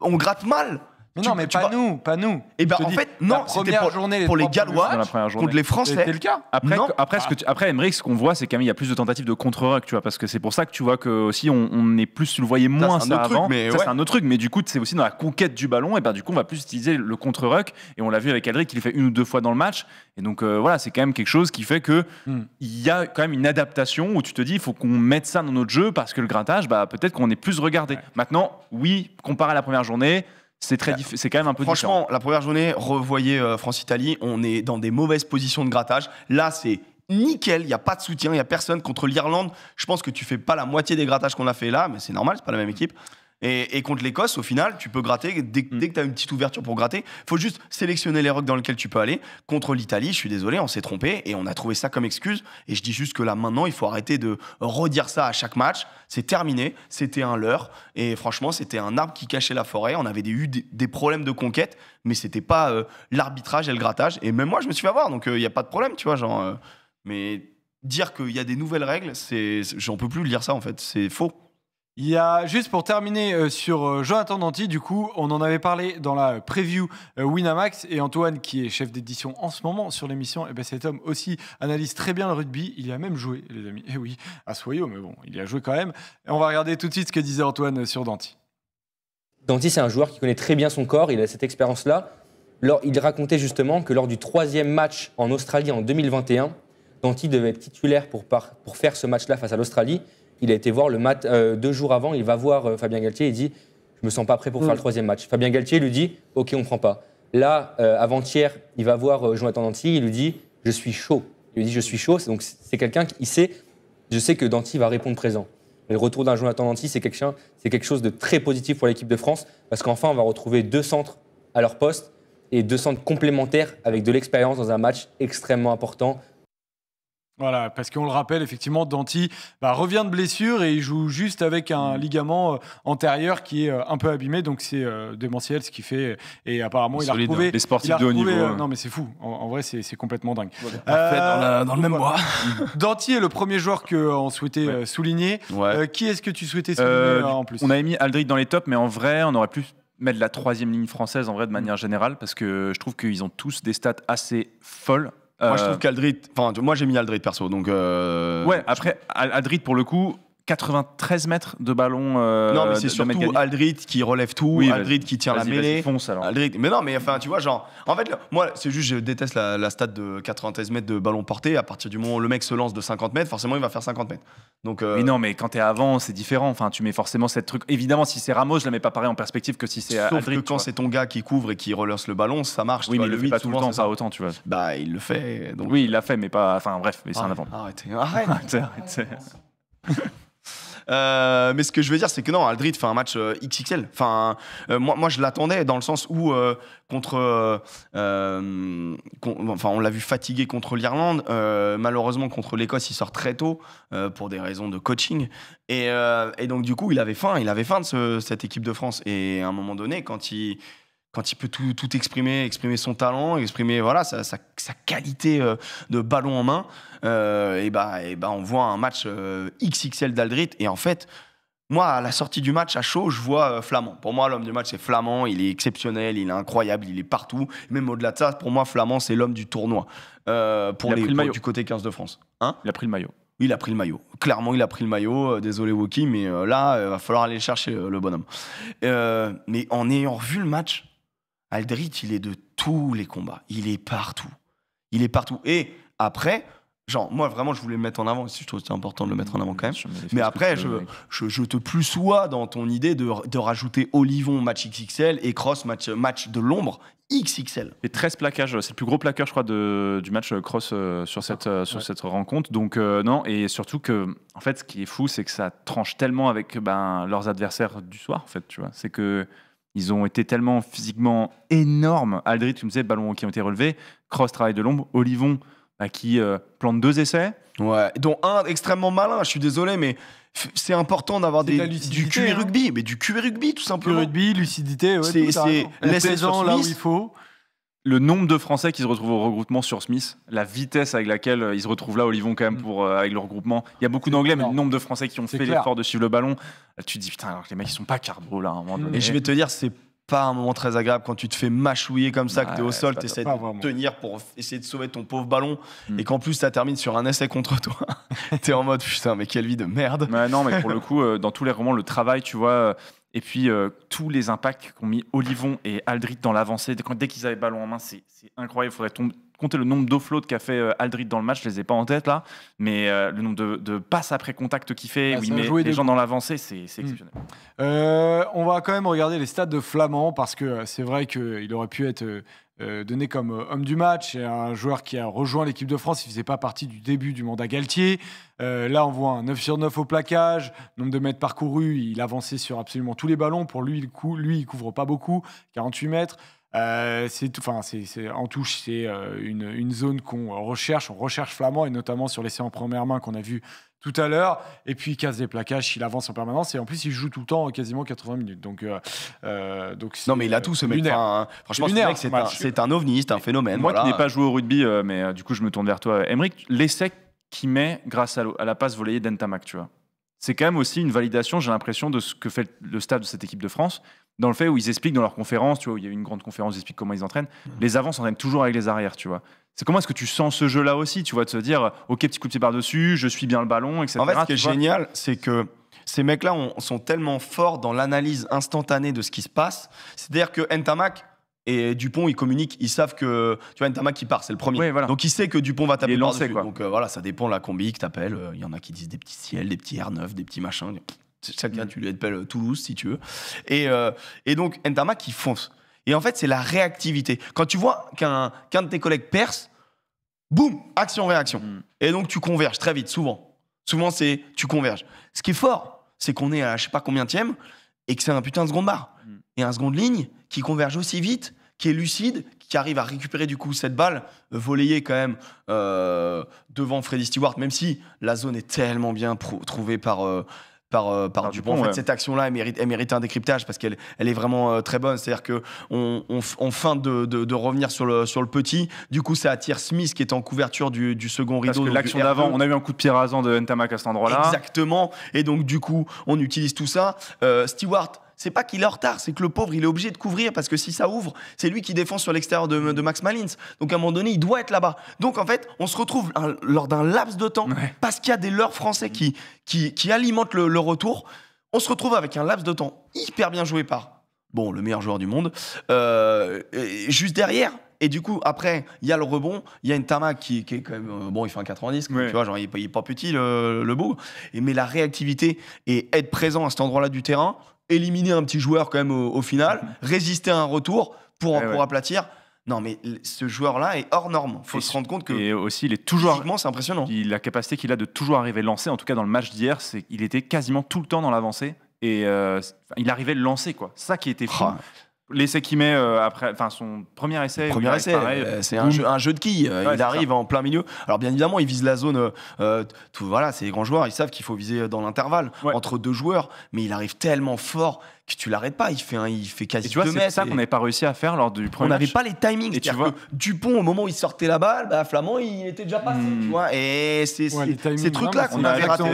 on gratte mal non, mais pas nous, pas nous. Et eh ben en fait, non, c'était pour, journée, les pour les Gallois contre les Français. C'était le cas. Après, après, ce que après, ce qu'on voit, c'est quand y a plus de tentatives de contre-rock, tu vois, parce que c'est pour ça que tu vois que aussi on, on est plus, tu le voyais moins ça, avant. mais ça, c'est un autre truc. Mais du coup, c'est aussi dans la conquête du ballon, et ben du coup, on va plus utiliser le contre-rock, et on l'a vu avec Aldric, il fait une ou deux fois dans le match. Et donc euh, voilà, c'est quand même quelque chose qui fait que hmm. il y a quand même une adaptation où tu te dis, il faut qu'on mette ça dans notre jeu parce que le grattage, bah peut-être qu'on est plus regardé. Maintenant, oui, comparé à la première journée. C'est très, bah, difficile. c'est quand même un peu. Franchement, la première journée, revoyez euh, France-Italie, on est dans des mauvaises positions de grattage. Là, c'est nickel, il n'y a pas de soutien, il n'y a personne. Contre l'Irlande, je pense que tu fais pas la moitié des grattages qu'on a fait là, mais c'est normal, c'est pas la même équipe. Et, contre l'Écosse, au final, tu peux gratter dès, mm. que tu as une petite ouverture pour gratter. faut juste sélectionner les rocs dans lesquels tu peux aller. Contre l'Italie, je suis désolé, on s'est trompé et on a trouvé ça comme excuse. Et je dis juste que là, maintenant, il faut arrêter de redire ça à chaque match. C'est terminé, c'était un leurre. Et franchement, c'était un arbre qui cachait la forêt. On avait des, eu des, problèmes de conquête, mais c'était pas euh, l'arbitrage et le grattage. Et même moi, je me suis fait avoir, donc il euh, n'y a pas de problème, tu vois. Genre, euh. mais dire qu'il y a des nouvelles règles, j'en peux plus lire ça en fait, c'est faux. Il y a juste pour terminer euh, sur euh, Jonathan Danti, du coup, on en avait parlé dans la preview euh, Winamax et Antoine, qui est chef d'édition en ce moment sur l'émission, et eh ben, cet homme aussi analyse très bien le rugby. Il y a même joué, les amis. Eh oui, à Soyo, mais bon, il a joué quand même. Et on va regarder tout de suite ce que disait Antoine sur Danty. Danty, c'est un joueur qui connaît très bien son corps. Il a cette expérience-là. Il racontait justement que lors du troisième match en Australie en 2021, Danty devait être titulaire pour faire ce match-là face à l'Australie. Il a été voir le match euh, deux jours avant, il va voir euh, Fabien Galtier, il dit Je me sens pas prêt pour faire le mm. troisième match. Fabien Galtier lui dit Ok, on ne prend pas. Là, euh, avant-hier, il va voir Jonathan Danti, il lui dit Je suis chaud. Il lui dit Je suis chaud. Donc c'est quelqu'un qui sait Je sais que Danty va répondre présent. le retour d'un Jonathan Danti, c'est quelque chose de très positif pour l'équipe de France, parce qu'enfin, on va retrouver deux centres à leur poste et deux centres complémentaires avec de l'expérience dans un match extrêmement important voilà, parce qu'on le rappelle, effectivement, Danti bah, revient de blessure et il joue juste avec un mm. ligament euh, antérieur qui est euh, un peu abîmé, donc c'est euh, démentiel ce qu'il fait. Et apparemment, il a retrouvé. Hein. Les sportifs de haut niveau. non, mais c'est fou. En, vrai, c'est complètement dingue. dans, le même mois. Danti est le premier joueur qu'on souhaitait souligner. qui est-ce que tu souhaitais souligner en plus On avait mis Aldric dans les tops, mais en vrai, on aurait pu mettre la troisième ligne française en vrai de manière mm. générale parce que je trouve qu'ils ont tous des stats assez folles moi, je euh, trouve qu'Aldrit. Enfin, moi, j'ai mis Aldrit perso. Donc, euh, ouais, après, Aldrit, pour le coup, 93 mètres de ballon. Euh, non, mais c'est surtout Aldrit qui relève tout, oui, Aldrit qui tient la mêlée. Fonce alors. mais non, mais enfin, tu vois, genre, en fait, moi, c'est juste, je déteste la, la stat de 93 mètres de ballon porté. À partir du moment où le mec se lance de 50 mètres, forcément, il va faire 50 mètres. Donc, euh, Mais non, mais quand t'es avant, c'est différent. Enfin, tu mets forcément cette truc. Évidemment, si c'est Ramos, je la mets pas pareil en perspective que si c'est Aldrit. Sauf que quand c'est ton gars qui couvre et qui relance le ballon, ça marche. Oui, mais il le, pas tout le temps, pas autant, tu vois. Bah, il le fait. Donc... Oui, il l'a fait, mais pas. Enfin, bref, mais c'est un ah, avant. arrête. arrête. Euh, mais ce que je veux dire, c'est que non, Aldrid fait un match euh, XXL. Enfin, euh, moi, moi, je l'attendais dans le sens où contre, enfin, on l'a vu fatigué contre l'Irlande. malheureusement, contre l'Écosse, il sort très tôt pour des raisons de coaching. Et, donc, du coup, il avait faim. Il avait faim de cette équipe de France. Et à un moment donné, quand il quand il peut tout, tout, exprimer, exprimer son talent, exprimer voilà sa, qualité euh, de ballon en main, euh, et bah, et bah, on voit un match euh, XXL d'Aldrit. Et en fait, moi, à la sortie du match à chaud, je vois Flamand. Pour moi, l'homme du match, c'est Flamand. Il est exceptionnel, il est incroyable, il est partout. Même au-delà de ça, pour moi, Flamand, c'est l'homme du tournoi. pour les, du côté 15 de France. Hein il a pris le maillot. Il a pris le maillot. Clairement, il a pris le maillot. Désolé, Woki, mais là, il va falloir aller chercher le bonhomme. mais en ayant vu le match, Aldrich, il est de tous les combats. Il est partout. Il est partout. Et après, genre, moi vraiment, je voulais le mettre en avant. Je trouve que c'est important de le mettre en avant quand même. Mais après, je, je, te plus sois dans ton idée de, rajouter Olivon match XXL et Cross match, match de l'ombre XXL. Et 13 plaquages, c'est le plus gros plaqueur je crois, de, du match euh, Cross euh, sur, cette, euh, sur cette rencontre. Donc, non, et surtout que, en fait, ce qui est fou, c'est que ça tranche tellement avec ben, leurs adversaires du soir, en fait, tu vois. C'est que ils ont été tellement physiquement énormes. Aldrit, tu me disais, ballon qui ont été relevés. Cross, travail de l'ombre. Olivon, à bah, qui euh, plante deux essais. Ouais, dont un extrêmement malin, je suis désolé, mais c'est important d'avoir des, du QI hein. rugby, mais du QI rugby tout simplement. rugby, lucidité, ouais, c'est, saisons là où il faut le nombre de Français qui se retrouvent au regroupement sur Smith, la vitesse avec laquelle euh, ils se retrouvent là, vont quand même, mm. pour, euh, avec le regroupement. Il y a beaucoup d'Anglais, mais le nombre de Français qui ont fait l'effort de suivre le ballon, euh, tu te dis, putain, alors les mecs, ils sont pas carbo, là, mm. Et je vais te dire, c'est pas un moment très agréable quand tu te fais mâchouiller comme ça, que tu es au sol, tu essaies de tenir pour essayer de sauver ton pauvre ballon mm. et qu'en plus ça termine sur un essai contre toi. tu es en mode putain, mais quelle vie de merde. Mais non, mais pour le coup, dans tous les romans, le travail, tu vois, et puis euh, tous les impacts qu'ont mis Olivon et Aldrit dans l'avancée, dès, qu'ils avaient ballon en main, c'est incroyable. Il faudrait compter le nombre d'offloads qu'a fait euh, Aldrit dans le match, je les ai pas en tête là, mais euh, le nombre de, passes après contact qu'il fait, ah, oui, mais les gens dans l'avancée, c'est hmm. exceptionnel. on va quand même regarder les stats de Flamand parce que c'est vrai qu'il aurait pu être euh, donné comme euh, homme du match, un joueur qui a rejoint l'équipe de France, il ne faisait pas partie du début du mandat Galtier. Euh, là, on voit un 9 sur 9 au plaquage, nombre de mètres parcourus, il avançait sur absolument tous les ballons. Pour lui, il cou lui, couvre pas beaucoup, 48 mètres. Euh, c'est en touche, c'est euh, une, zone qu'on recherche, on recherche Flamand et notamment sur l'essai en première main qu'on a vu tout à l'heure. Et puis il casse des plaquages, il avance en permanence et en plus il joue tout le temps quasiment 80 minutes. Donc, euh, non mais il a tout ce mec. là hein, franchement, c'est un, un, ovni, c'est un phénomène. Moi qui n'ai pas joué au rugby, mais du coup je me tourne vers toi, Emric. L'essai qu'il met grâce à, la passe volée d'Entamac, tu vois. C'est quand même aussi une validation, j'ai l'impression, de ce que fait le staff de cette équipe de France dans le fait où ils expliquent dans leur conférence, tu vois, il y a eu une grande conférence, ils expliquent comment ils entraînent. Mmh. Les avants s'entraînent toujours avec les arrières, tu vois. C'est comment est-ce que tu sens ce jeu-là aussi, tu vois, de se dire, ok, petit coup de pied par-dessus, je suis bien le ballon, etc. En fait, ce qui est génial, c'est que ces mecs-là sont tellement forts dans l'analyse instantanée de ce qui se passe. C'est-à-dire que Ntamak, et Dupont, ils communiquent, ils savent que tu vois Ntamak qui part, c'est le premier. Donc il sait que Dupont va taper lancé, quoi. Donc euh, voilà, ça dépend de la combi que appelles. Euh, il y en a qui disent des petits ciels, des petits R9, des petits machins. Chacun, tu lui appelles euh, Toulouse si tu veux. Et, euh, et donc, Entama qui fonce. Et en fait, c'est la réactivité. Quand tu vois qu'un de tes collègues perce, boum, action-réaction. Hmm. Et donc, tu converges très vite, souvent. Souvent, c'est tu converges. Ce qui est fort, c'est qu'on est à je sais pas combien tième et que c'est un putain de seconde barre. Hmm. Et un seconde ligne qui converge aussi vite, qui est lucide, qui arrive à récupérer du coup cette balle, euh, volée quand même devant Freddy Stewart, même si la zone est tellement bien trouvée par par, euh, Dupont. En fait, cette action-là, elle mérite, un décryptage parce qu'elle est vraiment euh, très bonne. C'est-à-dire qu'on on, feint de, revenir sur le, petit. Du coup, ça attire Smith qui est en couverture du, second rideau. Parce l'action d'avant, e. on a eu un coup de pied rasant de Ntamak à cet endroit-là. Exactement. Et donc, du coup, on utilise tout ça. Euh, Stewart c'est pas qu'il est en retard, c'est que le pauvre, il est obligé de couvrir parce que si ça ouvre, c'est lui qui défend sur l'extérieur de, Max Malins. Donc à un moment donné, il doit être là-bas. Donc en fait, on se retrouve lors d'un laps de temps, parce qu'il y a des leurs français qui, qui, alimentent le, retour, on se retrouve avec un laps de temps hyper bien joué par, bon, le meilleur joueur du monde, euh, juste derrière, et du coup, après, il y a le rebond, il y a une Tamac qui, est quand même. Euh, bon, il fait un 90, tu vois, il est pas petit le, beau. mais la réactivité et être présent à cet endroit-là du terrain, éliminer un petit joueur quand même au, final, mhm. résister à un retour pour, eh pour aplatir. Non, mais ce joueur-là est hors norme. Il faut se rendre compte que. Et aussi, il est toujours. c'est impressionnant. Il, la capacité qu'il a de toujours arriver à lancer en tout cas dans le match d'hier, c'est qu'il était quasiment tout le temps dans l'avancée. Et euh, il arrivait lancer quoi. Ça qui était fou. Ah, L'essai qu'il met euh, après, enfin son premier essai. Premier euh, euh, c'est un jeu, de qui il arrive en plein milieu. Alors bien évidemment, il vise la zone. tout, voilà, c'est les grands joueurs, ils savent qu'il faut viser dans l'intervalle entre deux joueurs, mais il arrive tellement fort, tu l'arrêtes pas. Il fait, un, il fait quasi et tu vois, C'est ça qu'on n'avait pas réussi à faire lors du premier. On n'avait pas les timings. Et tu vois... que Dupont, au moment où il sortait la balle, bah, Flamand, il était déjà passé. Hmm. Tu vois et c'est ces trucs-là qu'on avait raté.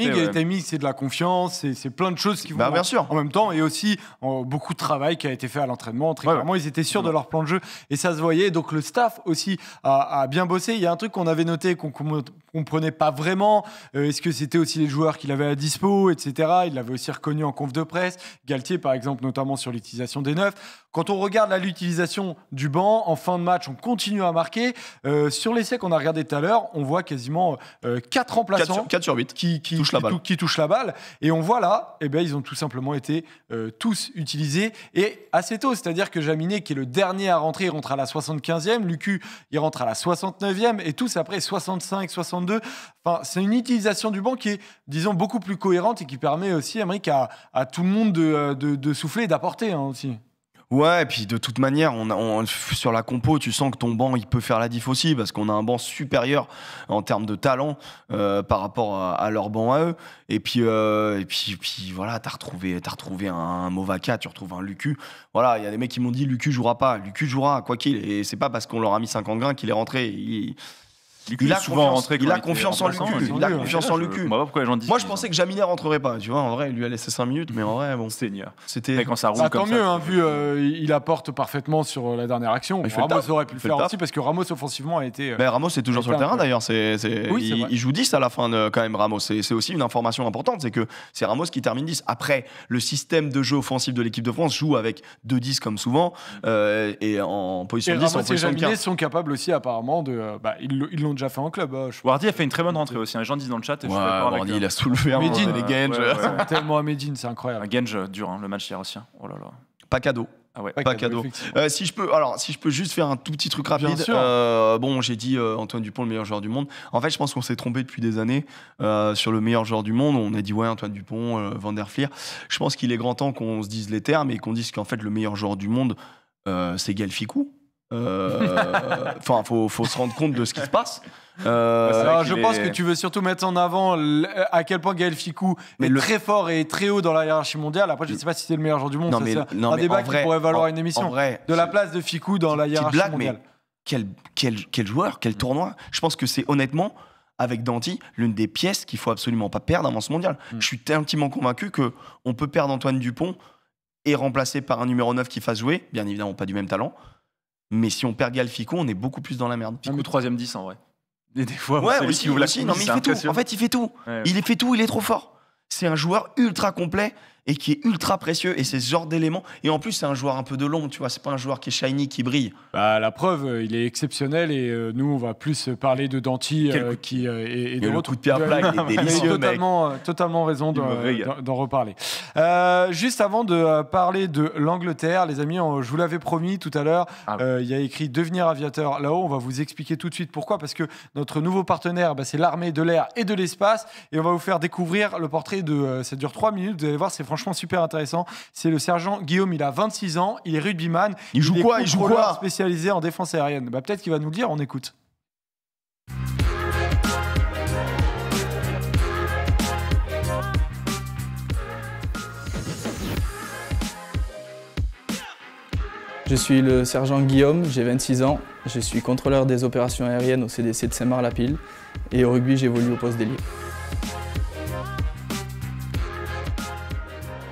les timings, c'est de la confiance, c'est plein de choses qui vont. Bah, bien sûr. En même temps, et aussi beaucoup de travail qui a été fait à l'entraînement. Très clairement, ils étaient sûrs de leur plan de jeu et ça se voyait. Donc le staff aussi a, bien bossé. Il y a un truc qu'on avait noté qu'on comprenait pas vraiment. Euh, est-ce que c'était aussi les joueurs qu'il avait à dispo, etc. Il l'avait aussi reconnu en conf de presse. Galtier, par exemple, notamment sur l'utilisation des neufs. Quand on regarde là l'utilisation du banc, en fin de match, on continue à marquer. Euh, sur l'essai qu'on a regardé tout à l'heure, on voit quasiment euh, 4 remplaçants qui, touchent la balle. Et on voit là, eh ben, ils ont tout simplement été euh, tous utilisés et assez tôt. C'est-à-dire que Jaminet, qui est le dernier à rentrer, il rentre à la 75e. Lucu, il rentre à la 69e. Et tous après 65, 62. Enfin, c'est une utilisation du banc qui est, disons, beaucoup plus cohérente et qui permet aussi, à, tout le monde de, euh, souffler et d'apporter hein, aussi. Ouais, et puis de toute manière, on, sur la compo, tu sens que ton banc, il peut faire la diff aussi, parce qu'on a un banc supérieur en termes de talent euh, par rapport à, leur banc à eux. Et puis, euh, et puis, puis voilà, t'as retrouvé, as retrouvé un, Movaka, Movaca, tu retrouves un Lucu. Voilà, il y a des mecs qui m'ont dit Lucu jouera pas, Lucu jouera, quoi qu'il. Et c'est pas parce qu'on leur a mis 50 grains qu'il est rentré. Il, il a souvent confiance, rentré il a confiance en Lucu. Il a confiance en Moi, je pensais que Jaminet rentrerait pas. Tu vois, en vrai, il lui a laissé 5 minutes, mais en vrai, bon. Seigneur. C'était. Quand ça roule ah, ça. Tant mieux, hein, vu euh, il apporte parfaitement sur euh, la dernière action. Ramos aurait pu le faire aussi parce que Ramos offensivement a été. Euh, ben, Ramos est toujours sur le terrain d'ailleurs. Il joue 10 à la fin quand même. Ramos, c'est aussi une information importante, c'est que c'est Ramos qui termine 10. Après, le système de jeu offensif de l'équipe de France joue avec 2-10 comme souvent et en position 10, en position 15. sont capables aussi apparemment de. Bah, ils l'ont déjà fait en club. Hein, Wardy a fait une très bonne rentrée aussi. Hein. Les gens disent dans le chat. il a soulevé un Medine. les Tellement à c'est incroyable. Genge, dur, hein, le match hier aussi. Oh là là. Pas cadeau. Ah Pas cadeau. Euh, si je peux, alors si je peux juste faire un tout petit truc rapide. Euh, bon, j'ai dit euh, Antoine Dupont le meilleur joueur du monde. En fait, je pense qu'on s'est trompé depuis des années sur le meilleur joueur du monde. On a dit ouais Antoine Dupont, Van der Je pense qu'il est grand temps qu'on se dise les termes et qu'on dise qu'en fait le meilleur joueur du monde euh, c'est Gelficou. Euh, enfin, faut, se rendre compte de ce qui se passe. Euh, je pense que tu veux surtout mettre en avant à quel point Gaël Ficou est très fort et très haut dans la hiérarchie mondiale. Après, je ne sais pas si c'est le meilleur joueur du monde. Non, mais, ça. un débat pourrait valoir une émission. de la place de Ficou dans la hiérarchie mondiale. Quel, joueur, quel tournoi Je pense que c'est honnêtement, avec Danti, l'une des pièces qu'il faut absolument pas perdre avant ce mondial. Hmm. Je suis intimement convaincu que on peut perdre Antoine Dupont et remplacer par un numéro 9 qui fasse jouer, bien évidemment pas du même talent, mais si on perd Galfico, on est beaucoup plus dans la merde. 3 troisième 10 en vrai. Et des fois, ouais, aussi, aussi. Non, mais il fait tout. En fait, il fait tout. Ouais, ouais. Il fait tout, il est trop fort. C'est un joueur ultra complet et qui est ultra précieux. Et c'est ce genre d'élément. Et en plus, c'est un joueur un peu de l'ombre, tu vois. C'est pas un joueur qui est shiny, qui brille. Bah, la preuve, euh, il est exceptionnel. Et euh, nous, on va plus euh, parler de Danty qui est, de le coup de pierre il est délicieux, totalement, raison d'en reparler. juste avant de parler de l'Angleterre, les amis, je vous l'avais promis tout à l'heure. Ah il y a écrit devenir aviateur là-haut. On va vous expliquer tout de suite pourquoi. Parce que notre nouveau partenaire, bah, c'est l'armée de l'air et de l'espace. Et on va vous faire découvrir le portrait de. ça dure trois minutes. Vous allez voir, c'est franchement franchement super intéressant. C'est le sergent Guillaume, il a 26 ans, il est rugbyman. Il joue quoi Il joue quoi Spécialisé en défense aérienne. Bah, peut-être qu'il va nous le dire, on écoute. Je suis le sergent Guillaume, j'ai 26 ans, je suis contrôleur des opérations aériennes au CDC de Saint-Marc-la-Pile et au rugby j'évolue au poste d'ailier.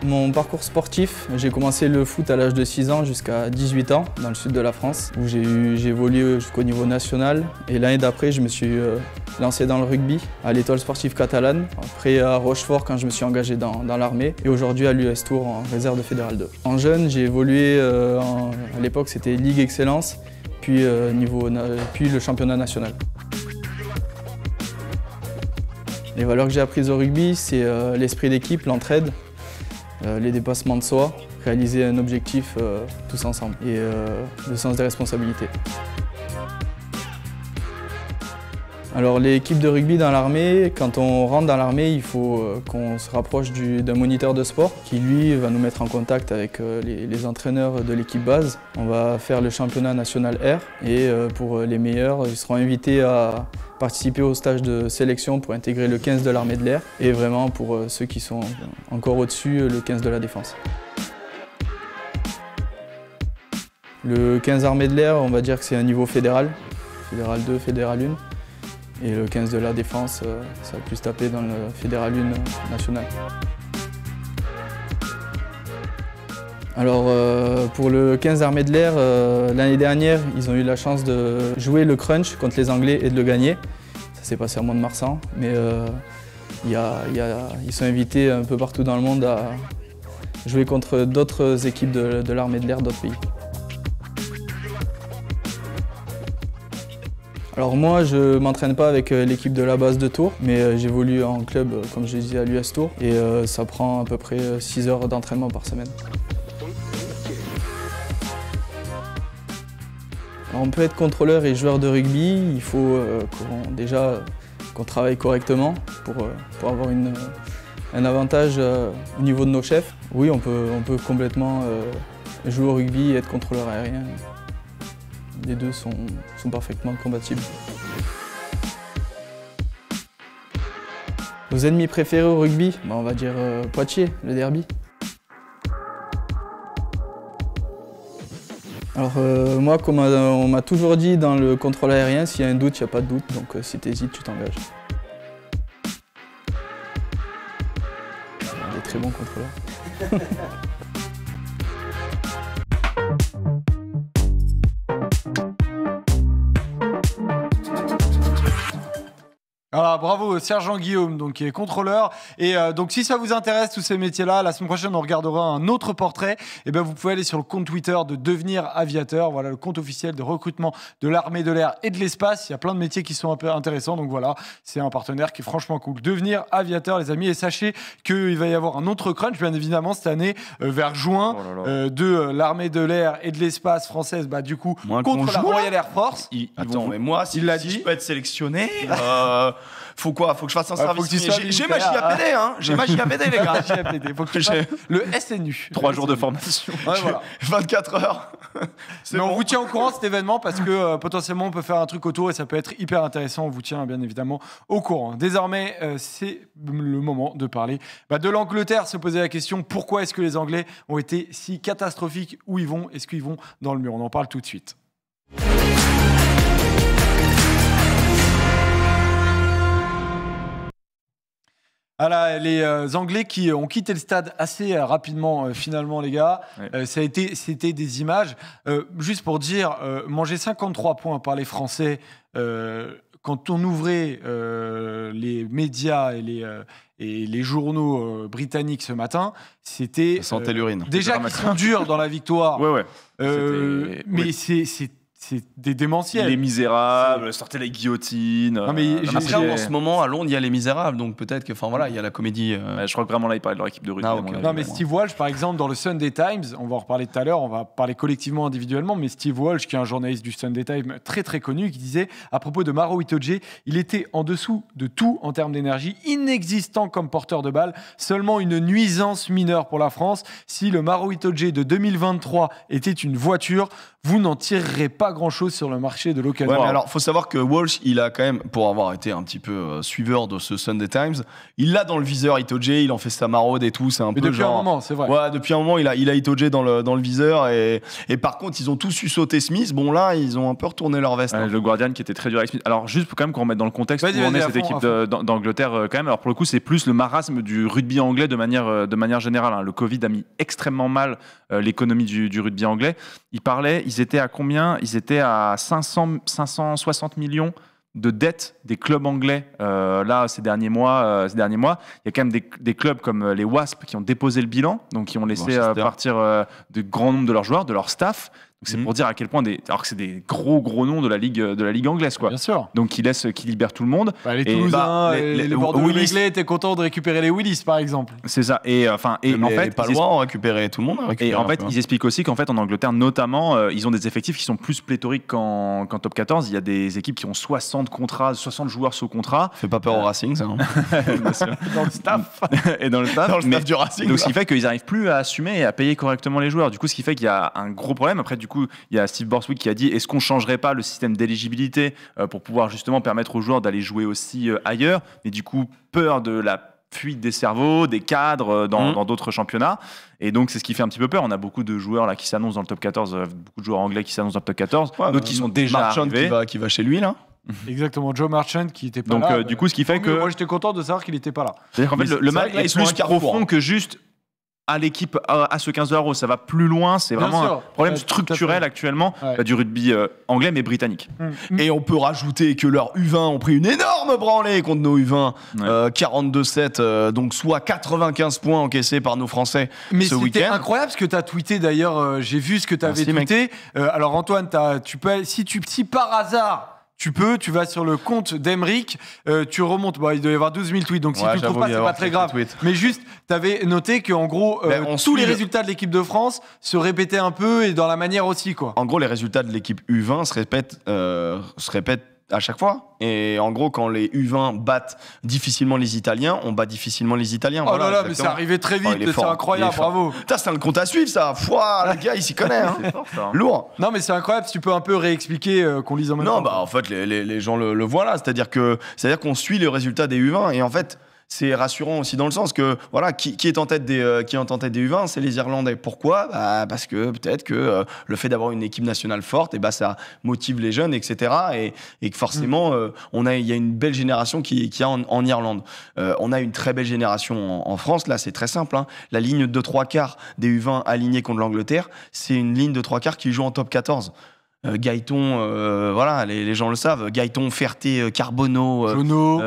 Mon parcours sportif, j'ai commencé le foot à l'âge de 6 ans jusqu'à 18 ans dans le sud de la France où j'ai évolué jusqu'au niveau national et l'année d'après je me suis euh, lancé dans le rugby à l'étoile sportive catalane, après à Rochefort quand je me suis engagé dans, l'armée et aujourd'hui à l'US Tour en réserve de Fédéral 2. En jeune j'ai évolué, euh, à l'époque c'était Ligue Excellence puis, euh, niveau, puis le championnat national. Les valeurs que j'ai apprises au rugby, c'est l'esprit d'équipe, l'entraide, euh, les dépassements de soi, réaliser un objectif euh, tous ensemble et euh, le sens des responsabilités. Alors l'équipe de rugby dans l'armée, quand on rentre dans l'armée, il faut qu'on se rapproche d'un moniteur de sport qui lui va nous mettre en contact avec les, entraîneurs de l'équipe base. On va faire le championnat national R et pour les meilleurs, ils seront invités à, participer au stage de sélection pour intégrer le 15 de l'armée de l'air et vraiment pour euh, ceux qui sont encore au-dessus, euh, le 15 de la défense. Le 15 armée de l'air, on va dire que c'est un niveau fédéral, fédéral 2, fédéral 1. Et le 15 de la défense, euh, ça a se taper dans le fédéral 1 national. Alors euh, pour le 15 Armée de l'air, euh, l'année dernière, ils ont eu la chance de jouer le crunch contre les Anglais et de le gagner. Ça s'est passé en mois de Marsan, mais euh, ils sont invités un peu partout dans le monde à jouer contre d'autres équipes de l'armée de l'air d'autres pays. Alors moi, je ne m'entraîne pas avec l'équipe de la base de Tours, mais j'évolue en club, comme je disais, à l'US Tours, et ça prend à peu près 6 heures d'entraînement par semaine. on peut être contrôleur et joueur de rugby, il faut euh, déjà qu'on travaille correctement pour, euh, avoir un avantage euh, au niveau de nos chefs. Oui, on peut, complètement jouer au rugby et être contrôleur aérien. Les deux sont, parfaitement compatibles. Nos ennemis préférés au rugby, bah, on va dire Poitiers, le derby. Alors euh, moi, comme euh, on m'a toujours dit dans le contrôle aérien, s'il y a un doute, il n'y a pas de doute, donc euh, si tu hésites, tu t'engages. très bons contrôleurs. Ah, bravo Sergent Guillaume, donc, qui est contrôleur. Et euh, donc, si ça vous intéresse, tous ces métiers-là, la semaine prochaine, on regardera un autre portrait. Et eh ben, vous pouvez aller sur le compte Twitter de Devenir Aviateur. Voilà, le compte officiel de recrutement de l'armée de l'air et de l'espace. Il y a plein de métiers qui sont un peu intéressants. Donc voilà, c'est un partenaire qui est franchement cool. Devenir Aviateur, les amis. Et sachez qu'il va y avoir un autre crunch, bien évidemment, cette année, euh, vers juin, oh euh, de l'armée de l'air et de l'espace française. Bah, du coup, contre la Royal Air Force. Attends, mais moi, s'il dit. je peux être sélectionné. Faut quoi Faut que je fasse un bah, service. J'ai ma à ah. hein. J'ai ma à les gars. le SNU. Trois jours de formation. 24 heures. Mais on vous tient au courant cet événement parce que euh, potentiellement on peut faire un truc autour et ça peut être hyper intéressant. On vous tient bien évidemment au courant. Désormais, euh, c'est le moment de parler bah, de l'Angleterre. Se poser la question pourquoi est-ce que les Anglais ont été si catastrophiques Où ils vont Est-ce qu'ils vont dans le mur On en parle tout de suite. Ah les euh, Anglais qui euh, ont quitté le stade assez euh, rapidement, finalement, les gars. ça a été, c'était des images. juste pour dire, manger 53 points par les Français, quand on ouvrait les médias et les, et les journaux britanniques ce matin, c'était. l'urine. Déjà qu'ils sont durs dans la victoire. mais oui. c'est c'est des démentiels. Les Misérables, sortez les guillotines. mais euh, en ce moment, à Londres, il y a Les Misérables, donc peut-être que, enfin voilà, il y a la comédie. Euh. je crois que vraiment là, il parle de leur équipe de rugby. Ah, non, mais Steve Walsh, par exemple, dans le Sunday Times, on va en reparler tout à l'heure, on va parler collectivement, individuellement, mais Steve Walsh, qui est un journaliste du Sunday Times très très connu, qui disait à propos de Maro Itoje, il était en dessous de tout en termes d'énergie, inexistant comme porteur de balle, seulement une nuisance mineure pour la France. Si le Maro Itoje de 2023 était une voiture, vous n'en tirerez pas grand-chose sur le marché de l'occasion. Ouais, alors, faut savoir que Walsh, il a quand même, pour avoir été un petit peu euh, suiveur de ce Sunday Times, il l'a dans le viseur Itoje, il en fait sa maraude et tout, c'est un peu depuis un moment, c'est vrai. depuis un moment, il a, il a Itoje dans le, dans le viseur et, et par contre, ils ont tous su sauter Smith. Bon, là, ils ont un peu retourné leur veste. Hein. Le Guardian qui était très dur avec Smith. Alors, juste pour quand même qu'on remette dans le contexte on est cette équipe d'Angleterre euh, quand même. Alors, pour le coup, c'est plus le marasme du rugby anglais de manière, euh, de manière générale. Hein. Le Covid a mis extrêmement mal l'économie du, du, rugby anglais. Ils parlaient, ils étaient à combien c'était à 500, 560 millions de dettes des clubs anglais euh, là ces derniers mois. Euh, ces derniers mois, il y a quand même des, clubs comme euh, les Wasps qui ont déposé le bilan, donc qui ont laissé partir de grand nombre de leurs joueurs, de leur staff c'est mhm. pour dire à quel point des alors que c'est des gros gros noms de la ligue de la ligue anglaise quoi. Bien sûr. Donc qui laisse qui libère tout le monde. Bah, les Toulousains, bah, euh, les, les, les, les Bordeaux étaient contents de récupérer les Willis par exemple. C'est ça. Et euh, enfin et en fait pas loin de récupérer tout le monde. Hein, et en fait ils expliquent aussi qu'en fait en Angleterre notamment euh, ils ont des effectifs qui sont plus pléthoriques qu'en top 14. Il y a des équipes qui ont 60 contrats 60 joueurs sous contrat. Fait pas peur au Racing ça. Non hein. dans le staff. et dans le staff. Dans le staff du Racing. Donc ce qui fait qu'ils arrivent plus à assumer et à payer correctement les joueurs. Du coup ce qui fait qu'il y a un gros problème après du du coup, il y a Steve Borswick qui a dit est-ce qu'on changerait pas le système d'éligibilité euh, pour pouvoir justement permettre aux joueurs d'aller jouer aussi euh, ailleurs Mais du coup, peur de la fuite des cerveaux, des cadres euh, mmh. dans d'autres championnats. Et donc, c'est ce qui fait un petit peu peur. On a beaucoup de joueurs là qui s'annoncent dans le top 14, beaucoup de joueurs anglais qui s'annoncent dans le top 14, d'autres qui sont déjà Marchand Qui va, qui va chez lui là. Exactement, Joe Marchand qui était pas donc, là. du coup, ce qui fait que. Moi, j'étais content de savoir qu'il n'était pas là. C'est-à-dire qu'en fait, le, le mal est plus profond que juste à l'équipe, à, ce 15 euros. Ça va plus loin. C'est vraiment un problème structurel actuellement bah, du rugby euh, anglais, mais britannique. Mm. Mm. Et on peut rajouter que leurs U20 ont pris une énorme branlée contre nos U20. 42-7, euh, euh, donc soit 95 points encaissés par nos Français mais ce week-end. C'était incroyable ce que tu as tweeté d'ailleurs. J'ai vu ce que tu avais tweeté. alors Antoine, tu peux, si, tu, si par hasard tu peux, tu vas sur le compte d'Emeric, euh, tu remontes. Bon, il doit y avoir 12 000 tweets, donc si tu ne trouves pas, c'est pas très grave. Mais juste, tu avais noté qu'en gros, euh, ben, tous les résultats de l'équipe de France se répétaient un peu et dans la manière aussi. quoi. En gros, les résultats de l'équipe U20 se répètent, euh, se répètent à chaque fois. Et en gros, quand les U20 battent difficilement les Italiens, on bat difficilement les Italiens. Oh là là, mais c'est arrivé très vite, c'est incroyable, bravo. Putain, c'est un compte à suivre, ça. Fouah, la gars, il s'y connaît. Hein. Lourd. Non, mais c'est incroyable, si tu peux un peu réexpliquer euh, qu'on lise en même non, temps. Non, bah en fait, les, les, gens le, voient là. C'est-à-dire qu'on suit le résultat des U20 et en fait, c'est rassurant aussi dans le sens que voilà qui, est en tête des qui est en tête des U20 euh, c'est les Irlandais pourquoi bah, parce que peut-être que euh, le fait d'avoir une équipe nationale forte et eh bah ça motive les jeunes etc et, et que forcément mm. euh, on a il y a une belle génération qui, qui a en, Irlande on a une très belle génération en, France là c'est très simple hein. la ligne de trois quarts des U20 alignée contre l'Angleterre c'est une ligne de trois quarts qui joue en top 14 euh, Gaëton, euh, voilà, les, gens le savent. Gaëton, Ferté, euh, Carbono... Jono,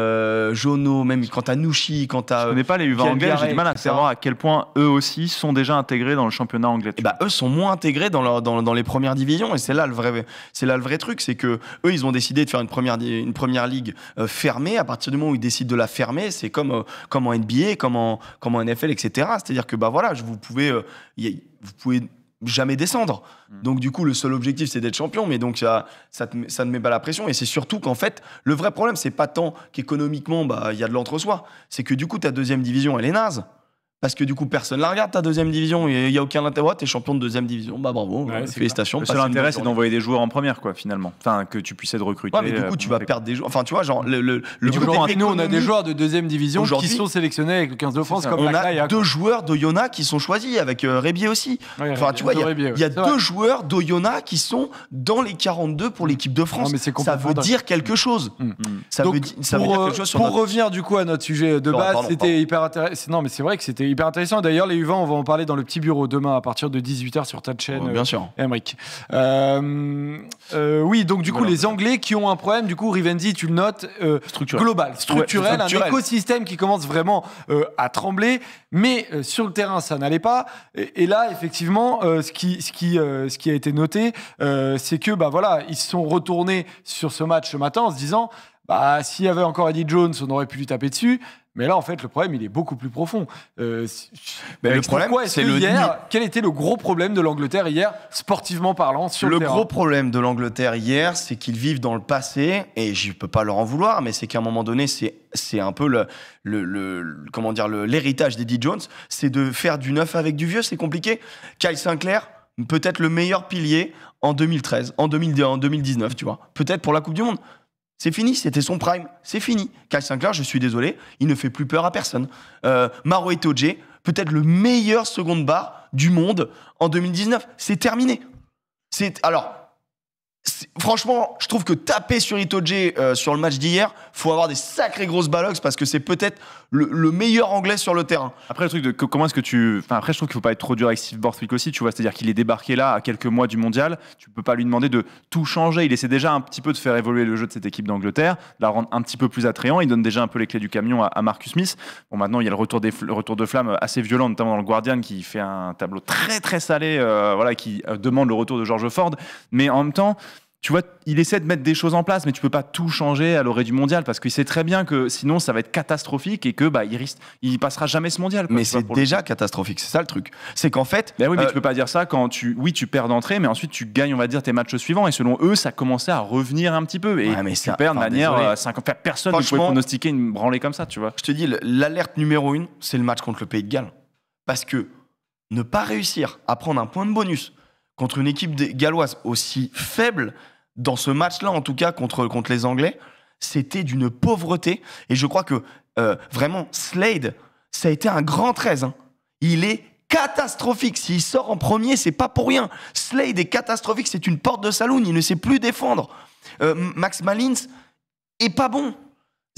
Jono, même quant à Nouchi, quant à. Je connais pas les u anglais, j'ai du mal à savoir à quel point eux aussi sont déjà intégrés dans le championnat anglais. Eh ben, eux sont moins intégrés dans, dans, les premières divisions, et c'est là le vrai, là le vrai truc, c'est que eux, ils ont décidé de faire une première, une première ligue fermée. À partir du moment où ils décident de la fermer, c'est comme, comme en NBA, comme en, comme NFL, etc. C'est-à-dire que bah voilà, vous pouvez, vous pouvez jamais descendre. Mm. Donc du coup, le seul objectif, c'est d'être champion, mais donc ça, ne met pas la pression. Et c'est surtout qu'en fait, le vrai problème, c'est pas tant qu'économiquement, bah, il y a de l'entre-soi, c'est que du coup, ta deuxième division, elle est naze. Parce que du coup, personne la regarde ta deuxième division. Il n'y a aucun intérêt. tu oh, t'es champion de deuxième division. Bah bravo. Ouais, félicitations. Le seul intérêt, c'est d'envoyer des joueurs en première, quoi, finalement. que tu puisses être recruté. mais du coup, tu euh, vas perdre des joueurs. Enfin, tu vois, genre, le. le, le coup, coup, nous, on a des joueurs de deuxième division qui sont sélectionnés avec le 15 de France, comme On a deux joueurs d'Oyona qui sont choisis, avec euh, Rébier aussi. enfin, tu vois, il y a, deux joueurs d'Oyona qui sont dans les 42 pour l'équipe de France. Ça veut dire quelque chose. Mm. Mm. Ça veut dire euh, quelque chose Pour revenir, du coup, à notre sujet de base, c'était hyper intéressant. Non, mais c'est vrai que c'était hyper intéressant. D'ailleurs, les U20, on va en parler dans le petit bureau demain à partir de 18h sur ta chaîne. Oh, bien sûr. Euh, Emric. Euh, euh, oui, donc du coup, les Anglais qui ont un problème, du coup, Rivendi, tu le notes, global, structurel, un écosystème qui commence vraiment à trembler. Mais sur le terrain, ça n'allait pas. Et, là, effectivement, ce, qui, ce, qui, ce qui a été noté, c'est que bah, voilà, ils se sont retournés sur ce match ce matin en se disant bah, s'il y avait encore Eddie Jones, on aurait pu lui taper dessus. Mais là, en fait, le problème, il est beaucoup plus profond. Euh, le problème, c'est le Quel était le gros problème de l'Angleterre hier, sportivement parlant, sur le, le gros problème de l'Angleterre hier, c'est qu'ils vivent dans le passé, et je ne peux pas leur en vouloir, mais c'est qu'à un moment donné, c'est c'est un peu le, le, comment dire l'héritage d'Eddie Jones, c'est de faire du neuf avec du vieux, c'est compliqué. Kyle Sinclair, peut-être le meilleur pilier en 2013, en, en 2019, tu vois. Peut-être pour la Coupe du Monde. C'est fini, c'était son prime. C'est fini. Kyle Sinclair, je suis désolé, il ne fait plus peur à personne. Euh, Maro Itoje, peut-être le meilleur seconde barre du monde en 2019. C'est terminé. C'est alors Franchement, je trouve que taper sur Itoje euh, sur le match d'hier, faut avoir des sacrées grosses balox parce que c'est peut-être le, meilleur anglais sur le terrain. Après le truc de comment est-ce que tu enfin après je trouve qu'il ne faut pas être trop dur avec Steve Borthwick aussi, tu vois, c'est-à-dire qu'il est débarqué là à quelques mois du mondial, tu ne peux pas lui demander de tout changer, il essaie déjà un petit peu de faire évoluer le jeu de cette équipe d'Angleterre, la rendre un petit peu plus attrayant, il donne déjà un peu les clés du camion à, Marcus Smith. Bon maintenant, il y a le retour de flamme assez violent notamment dans le Guardian qui fait un tableau très très salé euh, voilà qui euh, demande le retour de George Ford, mais en même temps tu vois, il essaie de mettre des choses en place, mais tu peux pas tout changer à l'orée du mondial parce qu'il sait très bien que sinon ça va être catastrophique et que bah il risque, il passera jamais ce mondial. mais c'est déjà catastrophique, c'est ça le truc. C'est qu'en fait, ben oui, mais euh, tu peux pas dire ça quand tu, oui, tu perds d'entrée, mais ensuite tu gagnes, on va dire, tes matchs suivants et selon eux, ça commençait à revenir un petit peu et mais ça... perds de manière, euh, personne ne pouvait pronostiquer une branlée comme ça, tu vois. Je te dis, l'alerte numéro une, c'est le match contre le Pays de Galles, parce que ne pas réussir à prendre un point de bonus contre une équipe galloise aussi faible, dans ce match-là en tout cas contre, contre les Anglais, c'était d'une pauvreté. Et je crois que euh, vraiment, Slade, ça a été un grand 13. Hein. Il est catastrophique. S'il sort en premier, c'est pas pour rien. Slade est catastrophique, c'est une porte de saloon, il ne sait plus défendre. Euh, Max Malins est pas bon.